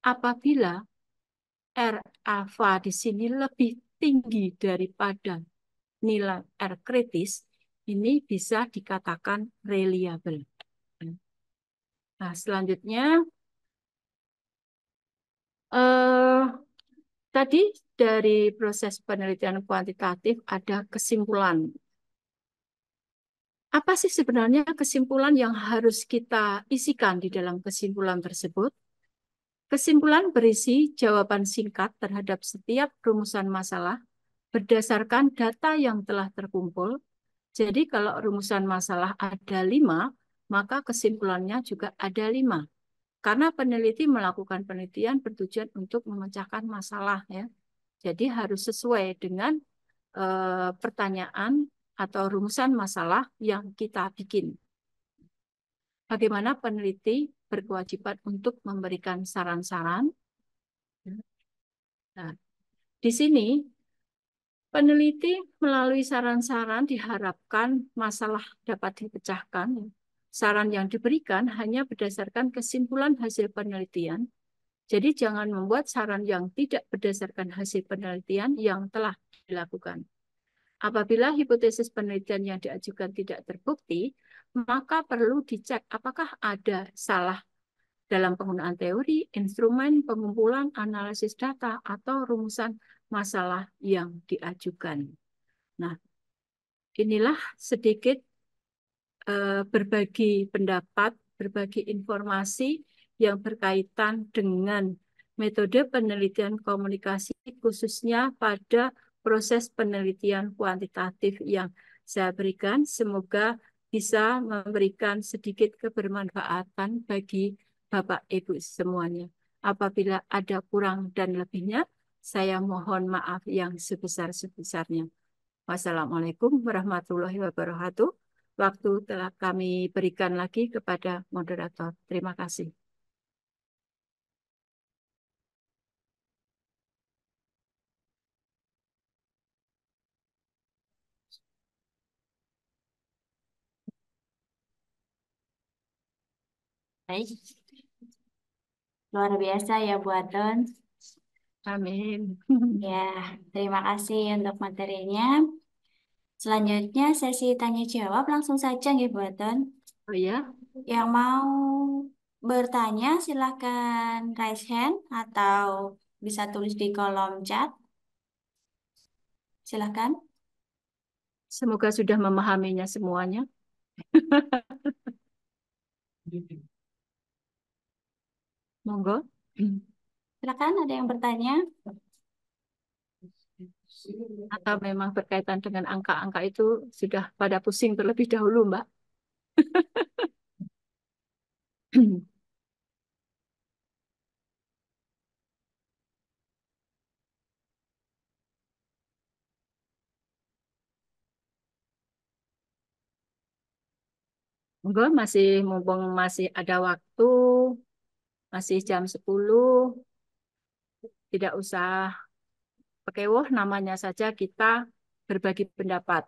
apabila R alpha di sini lebih tinggi daripada nilai R kritis, ini bisa dikatakan reliable. Nah, selanjutnya, eh, tadi dari proses penelitian kuantitatif ada kesimpulan. Apa sih sebenarnya kesimpulan yang harus kita isikan di dalam kesimpulan tersebut? Kesimpulan berisi jawaban singkat terhadap setiap rumusan masalah berdasarkan data yang telah terkumpul. Jadi kalau rumusan masalah ada lima, maka kesimpulannya juga ada lima. Karena peneliti melakukan penelitian bertujuan untuk memecahkan masalah. ya. Jadi harus sesuai dengan e, pertanyaan atau rumusan masalah yang kita bikin. Bagaimana peneliti berkewajiban untuk memberikan saran-saran? Nah, di sini Peneliti melalui saran-saran diharapkan masalah dapat dipecahkan. Saran yang diberikan hanya berdasarkan kesimpulan hasil penelitian. Jadi jangan membuat saran yang tidak berdasarkan hasil penelitian yang telah dilakukan. Apabila hipotesis penelitian yang diajukan tidak terbukti, maka perlu dicek apakah ada salah dalam penggunaan teori, instrumen, pengumpulan, analisis data, atau rumusan masalah yang diajukan. Nah, inilah sedikit uh, berbagi pendapat, berbagi informasi yang berkaitan dengan metode penelitian komunikasi khususnya pada proses penelitian kuantitatif yang saya berikan. Semoga bisa memberikan sedikit kebermanfaatan bagi Bapak Ibu semuanya. Apabila ada kurang dan lebihnya, saya mohon maaf yang sebesar-sebesarnya. Wassalamualaikum warahmatullahi wabarakatuh. Waktu telah kami berikan lagi kepada moderator. Terima kasih. Baik. Luar biasa ya Bu Adon. Amin. Ya, terima kasih untuk materinya. Selanjutnya sesi tanya jawab langsung saja nih, Bu Boten. Oh ya. Yang mau bertanya silahkan raise hand atau bisa tulis di kolom chat. Silahkan. Semoga sudah memahaminya semuanya. Iya, Monggo. Silakan ada yang bertanya. Atau memang berkaitan dengan angka-angka itu sudah pada pusing terlebih dahulu, Mbak? Enggak, masih mumpung masih ada waktu, masih jam 10, tidak usah pakai wah namanya saja kita berbagi pendapat.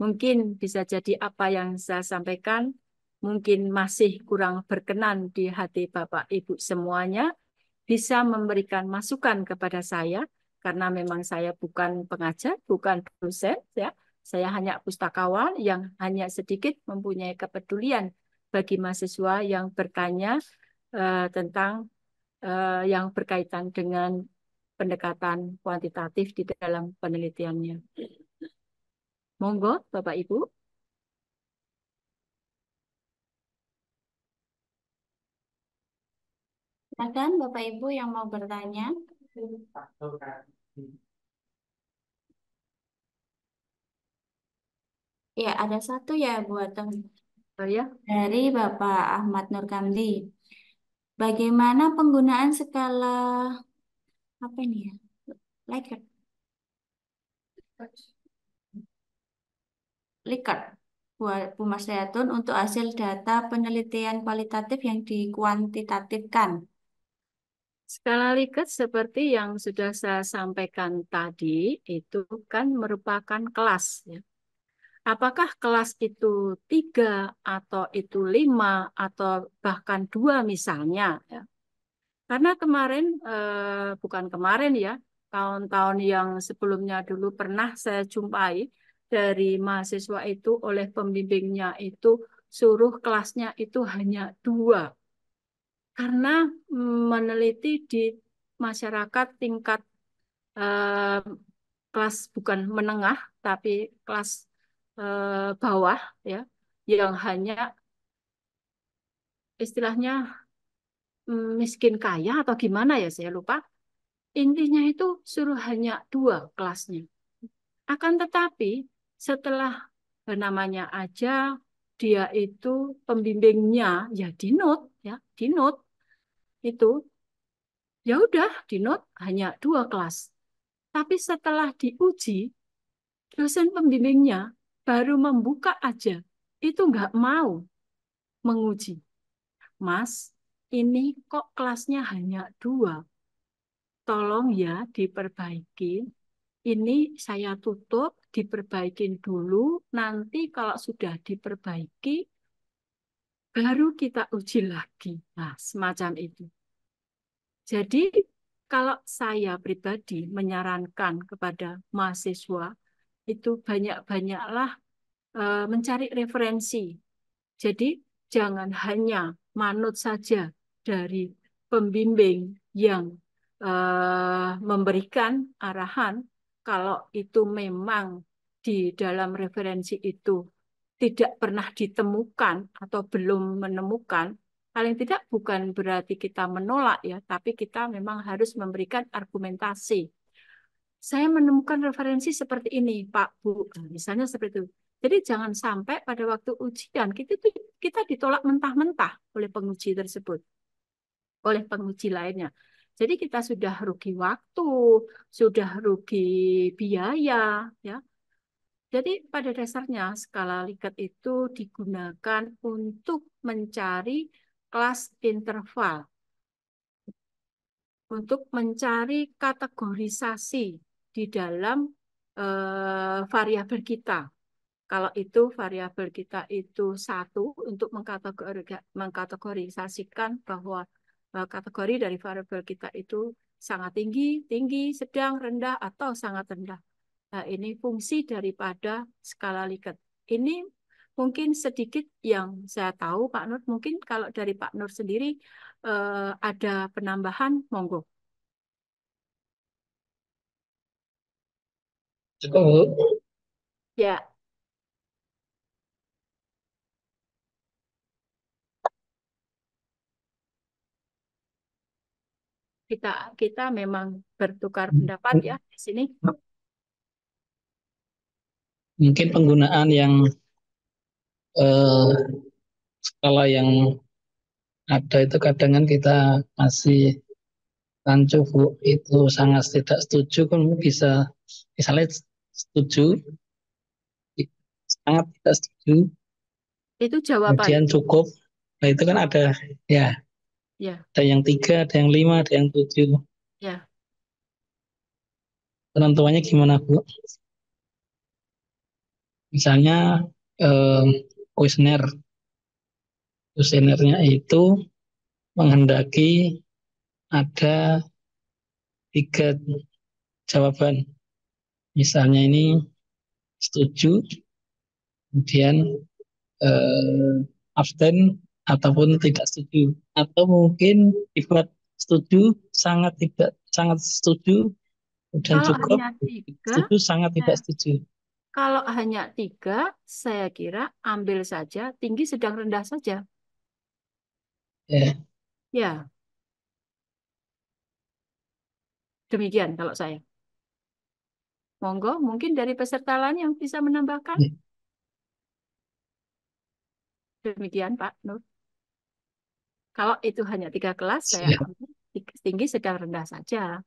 Mungkin bisa jadi apa yang saya sampaikan mungkin masih kurang berkenan di hati Bapak Ibu semuanya bisa memberikan masukan kepada saya karena memang saya bukan pengajar, bukan dosen ya. Saya hanya pustakawan yang hanya sedikit mempunyai kepedulian bagi mahasiswa yang bertanya uh, tentang uh, yang berkaitan dengan pendekatan kuantitatif di dalam penelitiannya. Monggo, Bapak Ibu. Silakan Bapak Ibu yang mau bertanya. Ya, ada satu ya buat oh, ya? dari Bapak Ahmad Nurkamdi. Bagaimana penggunaan skala apa ini ya? Likert. Likert buat Bu untuk hasil data penelitian kualitatif yang dikuantitatifkan. Skala Likert seperti yang sudah saya sampaikan tadi itu kan merupakan kelas ya Apakah kelas itu tiga atau itu lima atau bahkan dua misalnya? Ya. Karena kemarin, eh, bukan kemarin ya, tahun-tahun yang sebelumnya dulu pernah saya jumpai dari mahasiswa itu oleh pembimbingnya itu suruh kelasnya itu hanya dua. Karena mm, meneliti di masyarakat tingkat eh, kelas bukan menengah, tapi kelas eh, bawah ya yang hanya istilahnya mm, miskin kaya atau gimana ya saya lupa intinya itu suruh hanya dua kelasnya akan tetapi setelah namanya aja dia itu pembimbingnya ya di note ya di note itu ya udah note hanya dua kelas tapi setelah diuji dosen pembimbingnya baru membuka aja, itu nggak mau menguji. Mas, ini kok kelasnya hanya dua. Tolong ya diperbaiki. Ini saya tutup, diperbaiki dulu. Nanti kalau sudah diperbaiki, baru kita uji lagi. Nah, semacam itu. Jadi, kalau saya pribadi menyarankan kepada mahasiswa itu banyak-banyaklah eh, mencari referensi. Jadi jangan hanya manut saja dari pembimbing yang eh, memberikan arahan kalau itu memang di dalam referensi itu tidak pernah ditemukan atau belum menemukan paling tidak bukan berarti kita menolak ya, tapi kita memang harus memberikan argumentasi saya menemukan referensi seperti ini, Pak Bu, nah, misalnya seperti itu. Jadi jangan sampai pada waktu ujian kita kita ditolak mentah-mentah oleh penguji tersebut, oleh penguji lainnya. Jadi kita sudah rugi waktu, sudah rugi biaya, ya. Jadi pada dasarnya skala Likert itu digunakan untuk mencari kelas interval, untuk mencari kategorisasi di dalam uh, variabel kita. Kalau itu variabel kita itu satu untuk mengkategorisasikan bahwa eh, kategori dari variabel kita itu sangat tinggi, tinggi, sedang, rendah, atau sangat rendah. Nah, ini fungsi daripada skala Likert. Ini mungkin sedikit yang saya tahu Pak Nur, mungkin kalau dari Pak Nur sendiri eh, ada penambahan, monggo. Cukup, Ya. Kita kita memang bertukar hmm. pendapat ya di sini. Mungkin penggunaan yang eh, skala yang ada itu kadang kan kita masih rancu cukup itu sangat tidak setuju kan bisa misalnya setuju sangat tidak setuju itu jawaban kemudian cukup nah itu kan ada ya ya ada yang tiga ada yang lima ada yang tujuh ya penentuannya gimana bu misalnya kuesioner eh, kuesionernya itu menghendaki ada tiga jawaban misalnya ini setuju, kemudian eh, abstain ataupun tidak setuju, atau mungkin dibuat setuju sangat tidak sangat setuju dan kalau cukup tiga, setuju sangat ya. tidak setuju. Kalau hanya tiga, saya kira ambil saja tinggi sedang rendah saja. Ya. Ya. Demikian kalau saya. Monggo, mungkin dari peserta lain yang bisa menambahkan. Ya. Demikian Pak Nur. Kalau itu hanya tiga kelas, saya ya. tinggi sedang rendah saja.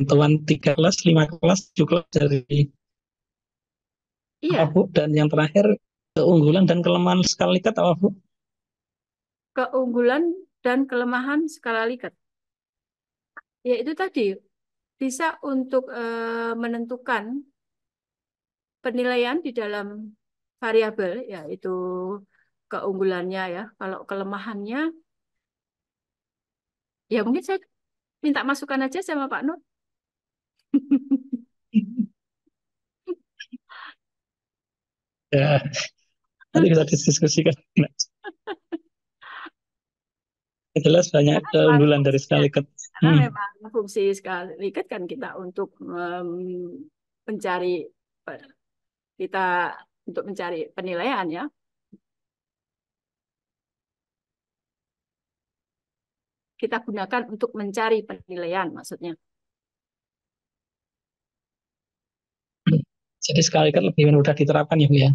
Tentuan tiga kelas, lima kelas cukup dari iya. Abu. Dan yang terakhir, keunggulan dan kelemahan sekali kata apa, Bu? Keunggulan dan kelemahan skala likat. Ya itu tadi bisa untuk eh, menentukan penilaian di dalam variabel yaitu keunggulannya ya. Kalau kelemahannya ya mungkin saya minta masukan aja sama Pak Nur. <laughs> ya, nanti kita diskusikan. <laughs> jelas banyak keunggulan dari sekali ikat. Karena hmm. memang fungsi sekali ket kan kita untuk um, mencari eh, kita untuk mencari penilaian ya. Kita gunakan untuk mencari penilaian maksudnya. Hmm. Jadi sekali ikat lebih mudah diterapkan ya Bu ya?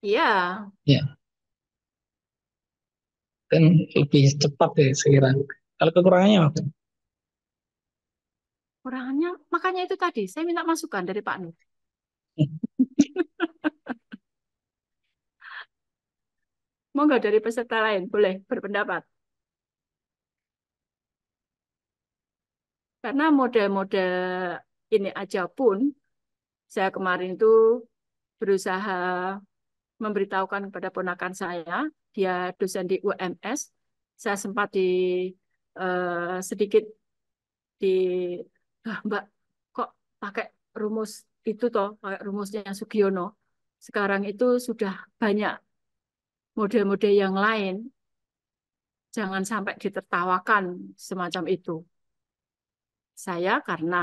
Iya. Iya kan lebih cepat ya sekarang. Kalau kekurangannya apa? Kurangannya, makanya itu tadi saya minta masukan dari Pak Nur. Mau <laughs> nggak dari peserta lain boleh berpendapat. Karena model-model ini aja pun saya kemarin itu berusaha memberitahukan kepada ponakan saya dia dosen di UMS. Saya sempat di uh, sedikit di ah, Mbak kok pakai rumus itu toh, pakai rumusnya yang Sugiono. Sekarang itu sudah banyak model-model yang lain. Jangan sampai ditertawakan semacam itu. Saya karena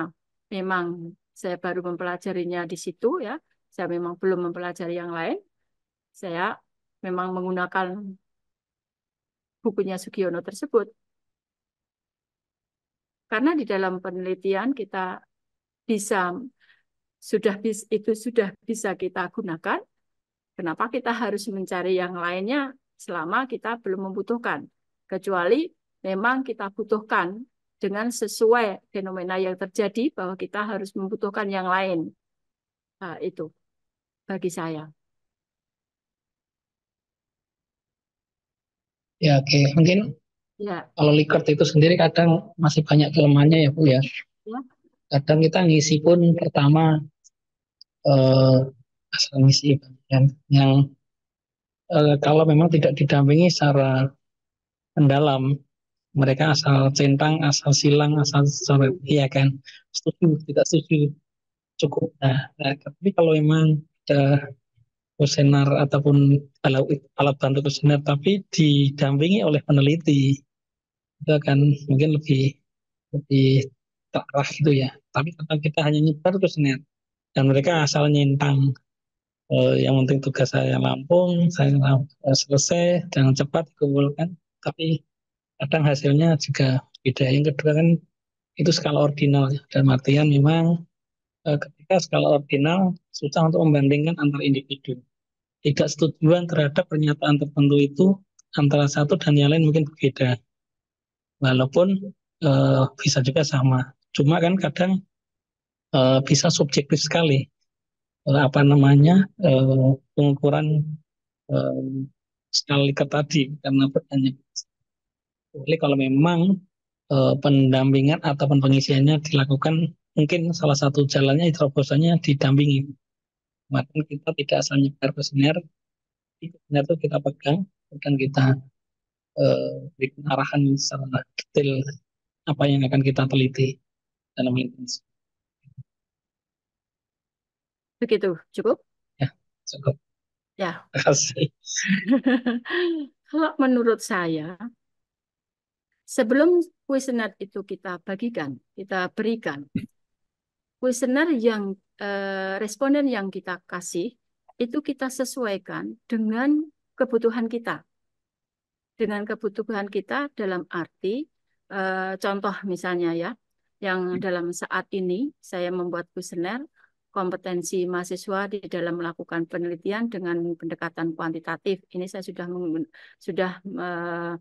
memang saya baru mempelajarinya di situ ya, saya memang belum mempelajari yang lain. Saya memang menggunakan bukunya Sugiono tersebut. Karena di dalam penelitian kita bisa sudah itu sudah bisa kita gunakan. Kenapa kita harus mencari yang lainnya selama kita belum membutuhkan? Kecuali memang kita butuhkan dengan sesuai fenomena yang terjadi bahwa kita harus membutuhkan yang lain. Nah, itu bagi saya. Ya oke, okay. mungkin ya. kalau Likert itu sendiri kadang masih banyak kelemahannya ya Bu ya. ya. Kadang kita ngisi pun pertama eh, asal ngisi kan yang eh, kalau memang tidak didampingi secara mendalam mereka asal centang, asal silang, asal sore, iya kan? Setuju, tidak setuju, cukup. Nah, nah tapi kalau memang ada kusenar ataupun alat alat bantu kusenar tapi didampingi oleh peneliti itu akan mungkin lebih lebih terarah gitu ya tapi kalau kita hanya nyebar kusenar dan mereka asal nyentang eh, yang penting tugas saya lampung saya eh, selesai dengan cepat dikumpulkan tapi kadang hasilnya juga beda yang kedua kan itu skala ordinal ya. dan artian memang eh, ketika skala ordinal susah untuk membandingkan antar individu tidak setujuan terhadap pernyataan tertentu itu antara satu dan yang lain mungkin berbeda. Walaupun e, bisa juga sama. Cuma kan kadang e, bisa subjektif sekali. E, apa namanya e, pengukuran e, sekali ke tadi karena pertanyaan. Jadi kalau memang e, pendampingan ataupun pengisiannya dilakukan mungkin salah satu jalannya terobosannya didampingi kemarin kita tidak asal nyebar kuesioner. Kuesioner itu kita pegang, dan kita eh, bikin arahan secara detail apa yang akan kita teliti dalam lintas. Begitu, cukup? Ya, cukup. Ya. Terima <laughs> Kalau menurut saya, sebelum kuesioner itu kita bagikan, kita berikan, kuesioner yang uh, responden yang kita kasih itu kita sesuaikan dengan kebutuhan kita. Dengan kebutuhan kita dalam arti uh, contoh misalnya ya, yang hmm. dalam saat ini saya membuat kuesioner kompetensi mahasiswa di dalam melakukan penelitian dengan pendekatan kuantitatif. Ini saya sudah sudah uh,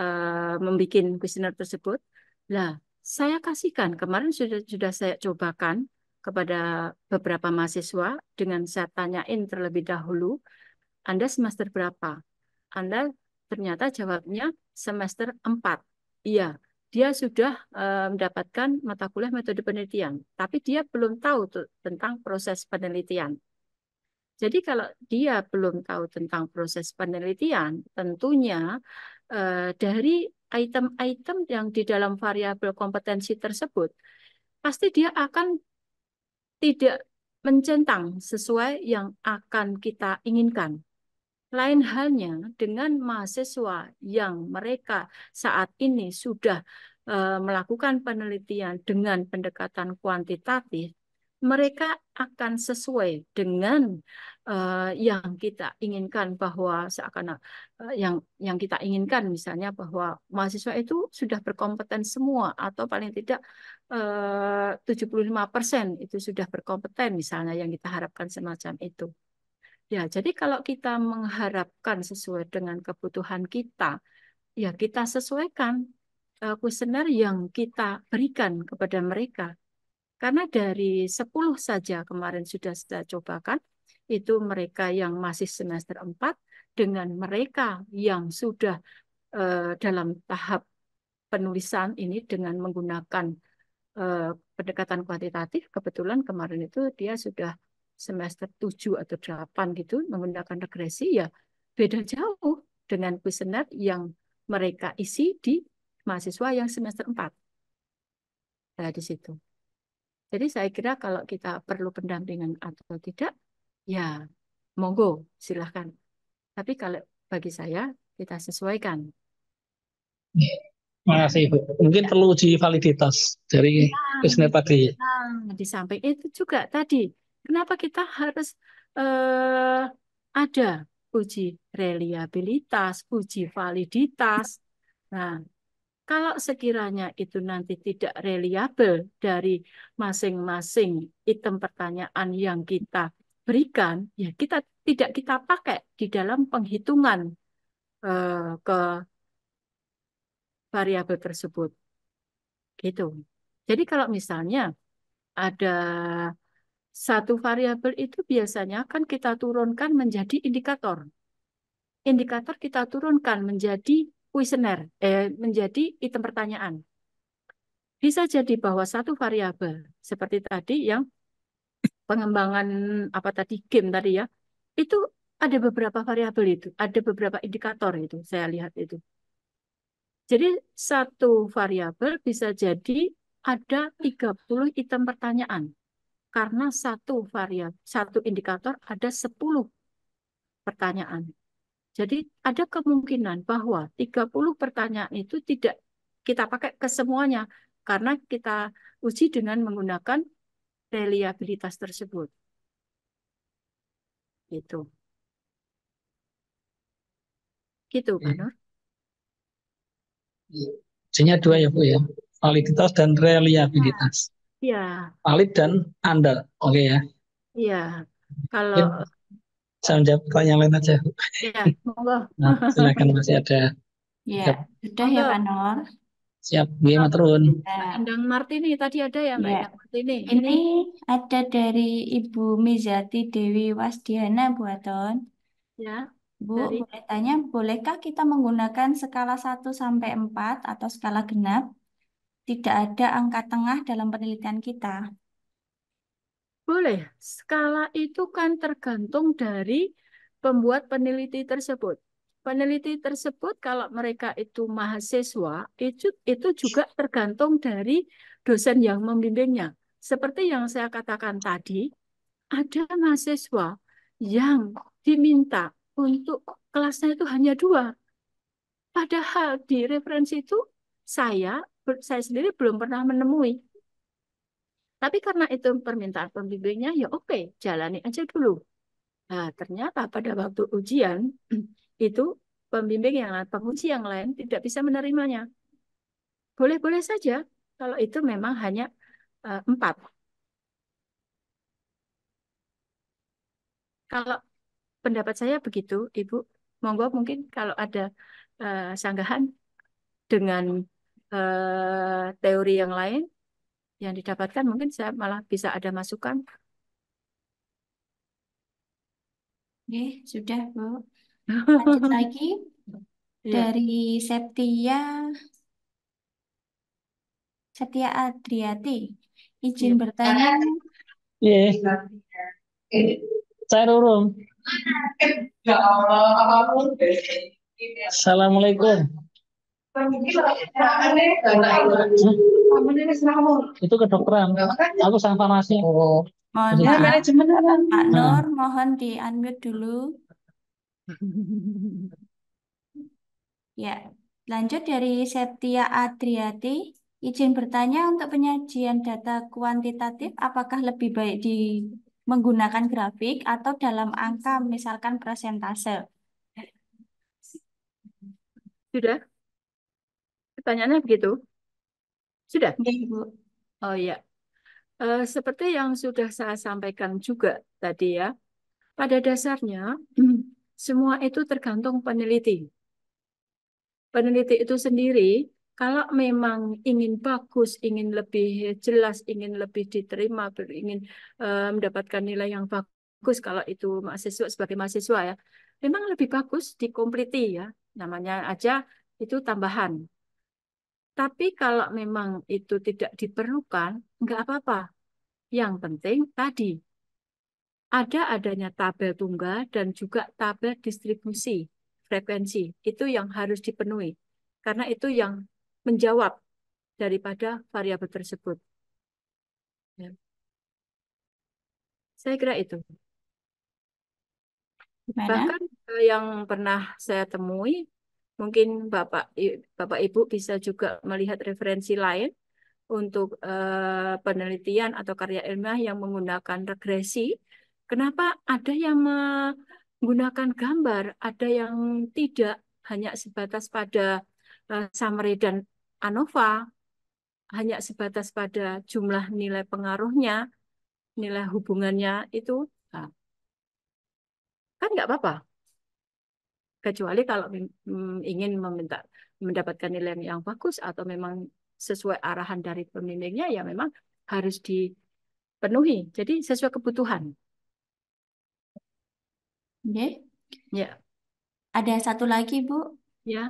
uh, membuat kuesioner tersebut. lah saya kasihkan. Kemarin sudah sudah saya cobakan kepada beberapa mahasiswa dengan saya tanyain terlebih dahulu, Anda semester berapa? Anda ternyata jawabnya semester 4. Iya, dia sudah eh, mendapatkan mata kuliah metode penelitian, tapi dia belum tahu tentang proses penelitian. Jadi kalau dia belum tahu tentang proses penelitian, tentunya eh, dari item-item yang di dalam variabel kompetensi tersebut, pasti dia akan tidak mencentang sesuai yang akan kita inginkan. Lain halnya dengan mahasiswa yang mereka saat ini sudah eh, melakukan penelitian dengan pendekatan kuantitatif, mereka akan sesuai dengan uh, yang kita inginkan bahwa seakan uh, eh, yang yang kita inginkan misalnya bahwa mahasiswa itu sudah berkompeten semua atau paling tidak eh, uh, 75% itu sudah berkompeten misalnya yang kita harapkan semacam itu. Ya, jadi kalau kita mengharapkan sesuai dengan kebutuhan kita, ya kita sesuaikan uh, yang kita berikan kepada mereka karena dari 10 saja kemarin sudah saya cobakan, itu mereka yang masih semester 4 dengan mereka yang sudah uh, dalam tahap penulisan ini dengan menggunakan uh, pendekatan kuantitatif. Kebetulan kemarin itu dia sudah semester 7 atau 8 gitu menggunakan regresi ya beda jauh dengan kuesioner yang mereka isi di mahasiswa yang semester 4. Nah, di situ. Jadi saya kira kalau kita perlu pendampingan atau tidak, ya monggo silahkan. Tapi kalau bagi saya kita sesuaikan. Terima kasih Ibu. Mungkin ya. perlu uji validitas dari bisnis iya, ya, tadi. Nah, di samping eh, itu juga tadi, kenapa kita harus eh, ada uji reliabilitas, uji validitas. Nah, kalau sekiranya itu nanti tidak reliable dari masing-masing item pertanyaan yang kita berikan, ya kita tidak kita pakai di dalam penghitungan uh, ke variabel tersebut. Gitu. Jadi kalau misalnya ada satu variabel itu biasanya akan kita turunkan menjadi indikator. Indikator kita turunkan menjadi kuesioner eh, menjadi item pertanyaan. Bisa jadi bahwa satu variabel seperti tadi yang pengembangan apa tadi game tadi ya, itu ada beberapa variabel itu, ada beberapa indikator itu saya lihat itu. Jadi satu variabel bisa jadi ada 30 item pertanyaan. Karena satu variabel, satu indikator ada 10 pertanyaan. Jadi ada kemungkinan bahwa 30 pertanyaan itu tidak kita pakai ke semuanya karena kita uji dengan menggunakan reliabilitas tersebut. Itu. Gitu, Pak iya. Nur. Iya. Isinya dua ya, Bu ya. Validitas dan reliabilitas. Iya. iya. Valid dan andal. Oke okay, ya. Iya. Kalau ya saya menjawab pertanyaan lain aja. Ya, monggo. Nah, silakan masih ada. Ya, sudah ya Pak Nur. Siap, mau Matrun. Iya. Endang Martini tadi ada ya Mbak ya. Martini. Ini ada dari Ibu Mizati Dewi Wasdiana Buaton. Ya. Bu, dari... boleh tanya, bolehkah kita menggunakan skala 1 sampai 4 atau skala genap? Tidak ada angka tengah dalam penelitian kita. Boleh. Skala itu kan tergantung dari pembuat peneliti tersebut. Peneliti tersebut kalau mereka itu mahasiswa, itu, itu juga tergantung dari dosen yang membimbingnya. Seperti yang saya katakan tadi, ada mahasiswa yang diminta untuk kelasnya itu hanya dua. Padahal di referensi itu saya saya sendiri belum pernah menemui tapi karena itu permintaan pembimbingnya, ya oke, jalani aja dulu. Nah, ternyata pada waktu ujian, <clears throat> itu pembimbing yang lain, penguji yang lain tidak bisa menerimanya. Boleh-boleh saja kalau itu memang hanya uh, empat. Kalau pendapat saya begitu, Ibu, monggo mungkin kalau ada uh, sanggahan dengan uh, teori yang lain yang didapatkan mungkin saya malah bisa ada masukan. Oke, sudah Bu. Lanjut <laughs> lagi ya. dari Septia Setia Adriati. Izin ya. bertanya. Iya. Eh, saya Rurum. Ya Allah, ya. Assalamualaikum. Itu kedokteran. Nah, Aku sama farmasi. Oh. Mohon Jadi, maaf, manajemen Pak Nur, hmm. mohon di unmute dulu. <laughs> ya, lanjut dari Septia Adriati. Izin bertanya untuk penyajian data kuantitatif, apakah lebih baik di menggunakan grafik atau dalam angka, misalkan persentase? Sudah? Pertanyaannya begitu? Sudah? Ya, Ibu. Iya, oh ya. seperti yang sudah saya sampaikan juga tadi ya, pada dasarnya <clears throat> semua itu tergantung peneliti. Peneliti itu sendiri, kalau memang ingin bagus, ingin lebih jelas, ingin lebih diterima, ingin eh, mendapatkan nilai yang bagus, kalau itu mahasiswa sebagai mahasiswa ya, memang lebih bagus dikompliti ya, namanya aja itu tambahan tapi kalau memang itu tidak diperlukan, enggak apa-apa. Yang penting tadi, ada adanya tabel tunggal dan juga tabel distribusi frekuensi. Itu yang harus dipenuhi. Karena itu yang menjawab daripada variabel tersebut. Ya. Saya kira itu. Gimana? Bahkan eh, yang pernah saya temui Mungkin Bapak Bapak Ibu bisa juga melihat referensi lain untuk uh, penelitian atau karya ilmiah yang menggunakan regresi. Kenapa ada yang menggunakan gambar, ada yang tidak hanya sebatas pada uh, summary dan ANOVA, hanya sebatas pada jumlah nilai pengaruhnya, nilai hubungannya itu, nah, kan nggak apa-apa kecuali kalau mm, ingin meminta mendapatkan nilai yang bagus atau memang sesuai arahan dari pembimbingnya ya memang harus dipenuhi. Jadi sesuai kebutuhan. Oke. Okay. Ya. Ada satu lagi, Bu. Ya.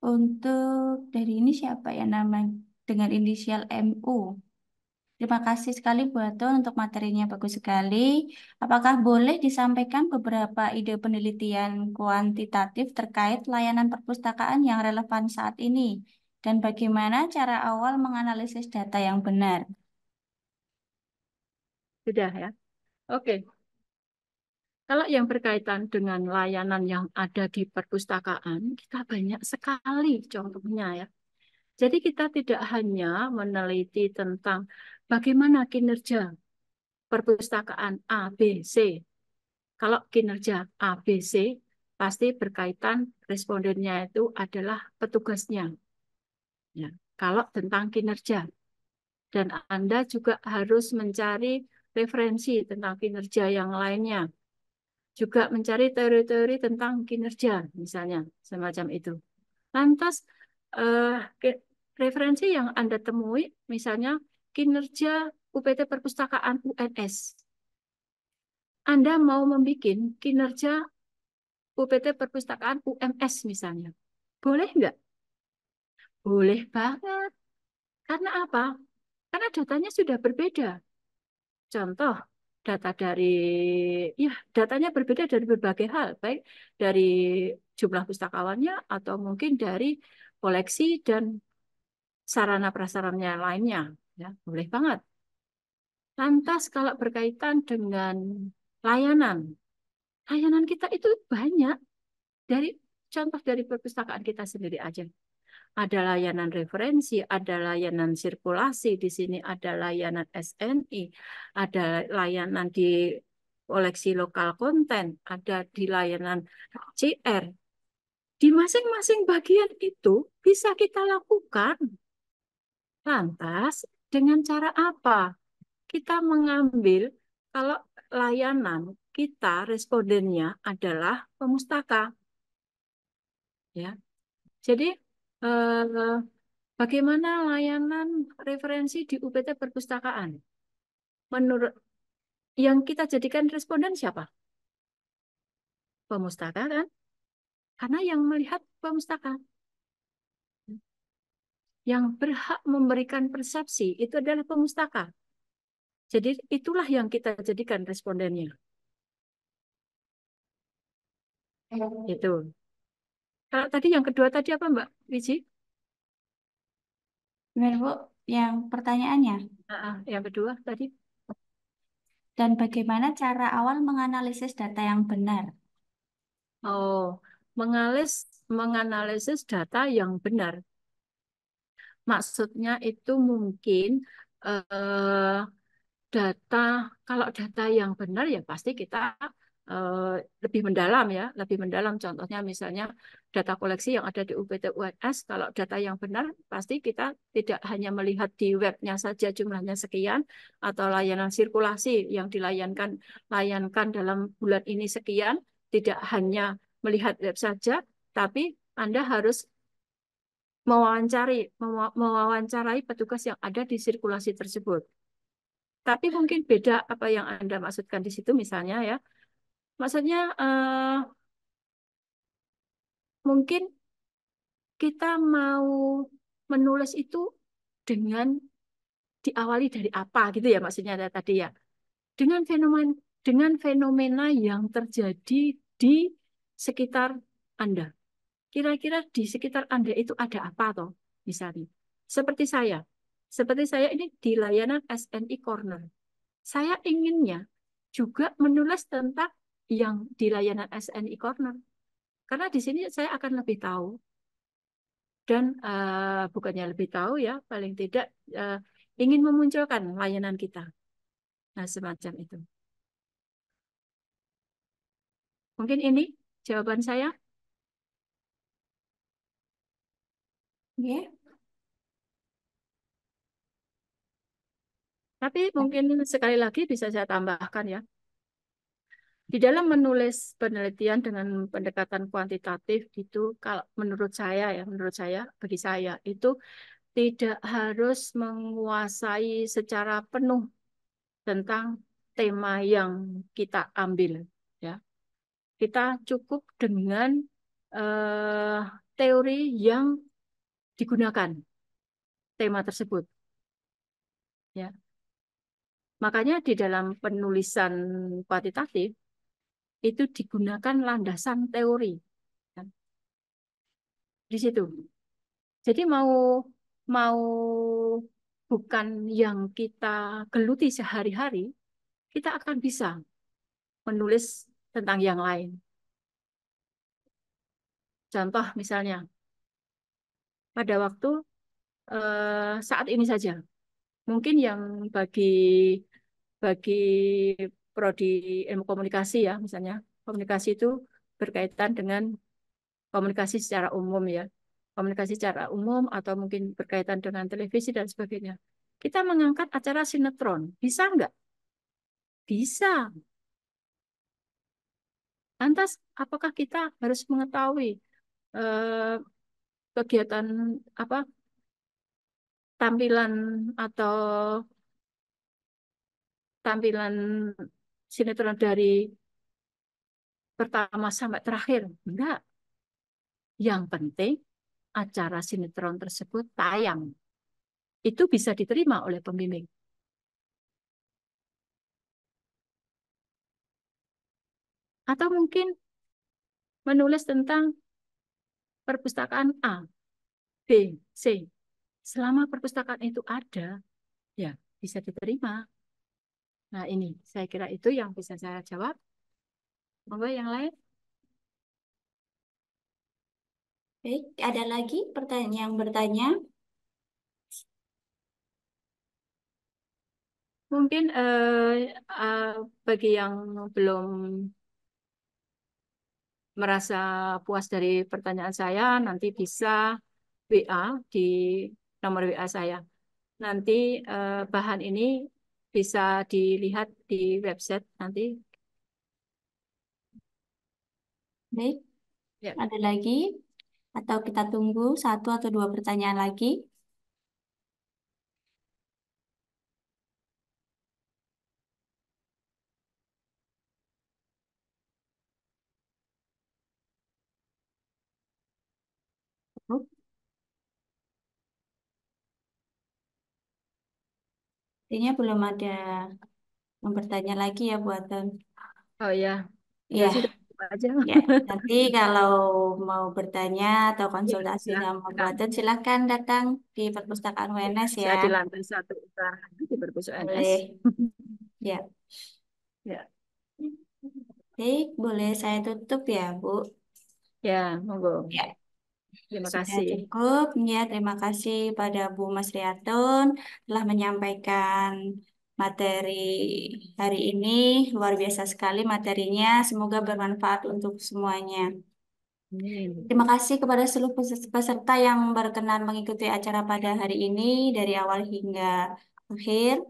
Untuk dari ini siapa ya nama dengan inisial MU? Terima kasih sekali Bu Atun untuk materinya bagus sekali. Apakah boleh disampaikan beberapa ide penelitian kuantitatif terkait layanan perpustakaan yang relevan saat ini? Dan bagaimana cara awal menganalisis data yang benar? Sudah ya? Oke. Kalau yang berkaitan dengan layanan yang ada di perpustakaan, kita banyak sekali contohnya ya. Jadi kita tidak hanya meneliti tentang Bagaimana kinerja perpustakaan ABC? Kalau kinerja ABC, pasti berkaitan respondennya itu adalah petugasnya. Ya, kalau tentang kinerja. Dan Anda juga harus mencari referensi tentang kinerja yang lainnya. Juga mencari teori-teori tentang kinerja, misalnya, semacam itu. Lantas, eh, referensi yang Anda temui, misalnya kinerja UPT Perpustakaan UNS. Anda mau membuat kinerja UPT Perpustakaan UMS misalnya. Boleh nggak? Boleh banget. Karena apa? Karena datanya sudah berbeda. Contoh, data dari ya datanya berbeda dari berbagai hal, baik dari jumlah pustakawannya atau mungkin dari koleksi dan sarana prasarannya lainnya. Ya, boleh banget. Lantas kalau berkaitan dengan layanan, layanan kita itu banyak. Dari contoh dari perpustakaan kita sendiri aja. Ada layanan referensi, ada layanan sirkulasi di sini, ada layanan SNI, ada layanan di koleksi lokal konten, ada di layanan CR. Di masing-masing bagian itu bisa kita lakukan. Lantas, dengan cara apa? Kita mengambil kalau layanan kita respondennya adalah pemustaka. Ya. Jadi eh, bagaimana layanan referensi di UPT perpustakaan? Menurut yang kita jadikan responden siapa? Pemustaka kan? Karena yang melihat pemustaka yang berhak memberikan persepsi itu adalah pemustaka. Jadi itulah yang kita jadikan respondennya. Itu. Kalau tadi yang kedua tadi apa Mbak Wiji? Benar Bu, yang pertanyaannya. yang kedua tadi. Dan bagaimana cara awal menganalisis data yang benar? Oh, mengalis, menganalisis data yang benar. Maksudnya itu mungkin uh, data kalau data yang benar ya pasti kita uh, lebih mendalam ya, lebih mendalam. Contohnya misalnya data koleksi yang ada di UPT UNS, kalau data yang benar pasti kita tidak hanya melihat di webnya saja jumlahnya sekian atau layanan sirkulasi yang dilayankan layankan dalam bulan ini sekian, tidak hanya melihat web saja, tapi Anda harus mewawancari mewawancarai petugas yang ada di sirkulasi tersebut. Tapi mungkin beda apa yang Anda maksudkan di situ misalnya ya. Maksudnya uh, mungkin kita mau menulis itu dengan diawali dari apa gitu ya maksudnya tadi ya. Dengan fenomen dengan fenomena yang terjadi di sekitar Anda kira-kira di sekitar Anda itu ada apa toh? Misalnya, seperti saya. Seperti saya ini di layanan SNI Corner. Saya inginnya juga menulis tentang yang di layanan SNI Corner. Karena di sini saya akan lebih tahu. Dan uh, bukannya lebih tahu ya, paling tidak uh, ingin memunculkan layanan kita. Nah, semacam itu. Mungkin ini jawaban saya. Ya. Tapi mungkin sekali lagi bisa saya tambahkan ya. Di dalam menulis penelitian dengan pendekatan kuantitatif itu kalau menurut saya ya, menurut saya bagi saya itu tidak harus menguasai secara penuh tentang tema yang kita ambil ya. Kita cukup dengan eh, teori yang digunakan tema tersebut. Ya. Makanya di dalam penulisan kuantitatif itu digunakan landasan teori. Ya. Di situ. Jadi mau mau bukan yang kita geluti sehari-hari, kita akan bisa menulis tentang yang lain. Contoh misalnya, pada waktu uh, saat ini saja. Mungkin yang bagi bagi prodi ilmu komunikasi ya misalnya komunikasi itu berkaitan dengan komunikasi secara umum ya komunikasi secara umum atau mungkin berkaitan dengan televisi dan sebagainya kita mengangkat acara sinetron bisa nggak bisa lantas apakah kita harus mengetahui eh, kegiatan apa tampilan atau tampilan sinetron dari pertama sampai terakhir. Enggak. Yang penting acara sinetron tersebut tayang. Itu bisa diterima oleh pembimbing. Atau mungkin menulis tentang perpustakaan A, B, C. Selama perpustakaan itu ada, ya bisa diterima. Nah ini, saya kira itu yang bisa saya jawab. Mau yang lain. Baik, ada lagi pertanyaan yang bertanya? Mungkin eh, uh, bagi yang belum merasa puas dari pertanyaan saya, nanti bisa WA di nomor WA saya. Nanti eh, bahan ini bisa dilihat di website nanti. Baik, ya. ada lagi? Atau kita tunggu satu atau dua pertanyaan lagi? Artinya belum ada yang bertanya lagi ya buatan. Oh ya, ya, ya sudah aja. Ya. Nanti kalau mau bertanya atau iya, konsultasi ya, sama ya. buatan silahkan datang di perpustakaan UNS ya. di lantai satu utara di perpustakaan UNS. Boleh. Ya. Ya. Baik, boleh saya tutup ya, Bu? Ya, monggo. Ya. Terima Sudah kasih. cukup. Ya, terima kasih pada Bu Mas Riatun telah menyampaikan materi hari ini. Luar biasa sekali materinya. Semoga bermanfaat untuk semuanya. Terima kasih kepada seluruh peserta yang berkenan mengikuti acara pada hari ini dari awal hingga akhir.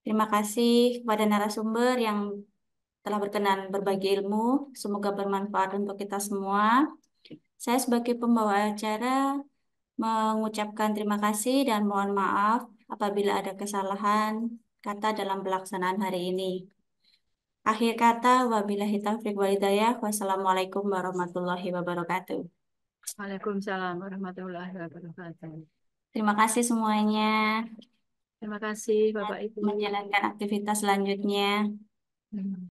Terima kasih kepada narasumber yang telah berkenan berbagi ilmu. Semoga bermanfaat untuk kita semua. Saya sebagai pembawa acara mengucapkan terima kasih dan mohon maaf apabila ada kesalahan kata dalam pelaksanaan hari ini. Akhir kata, wabillahi taufiq walidayah. Wassalamualaikum warahmatullahi wabarakatuh. Waalaikumsalam warahmatullahi wabarakatuh. Terima kasih semuanya. Terima kasih Bapak Ibu. Menjalankan aktivitas selanjutnya. Hmm.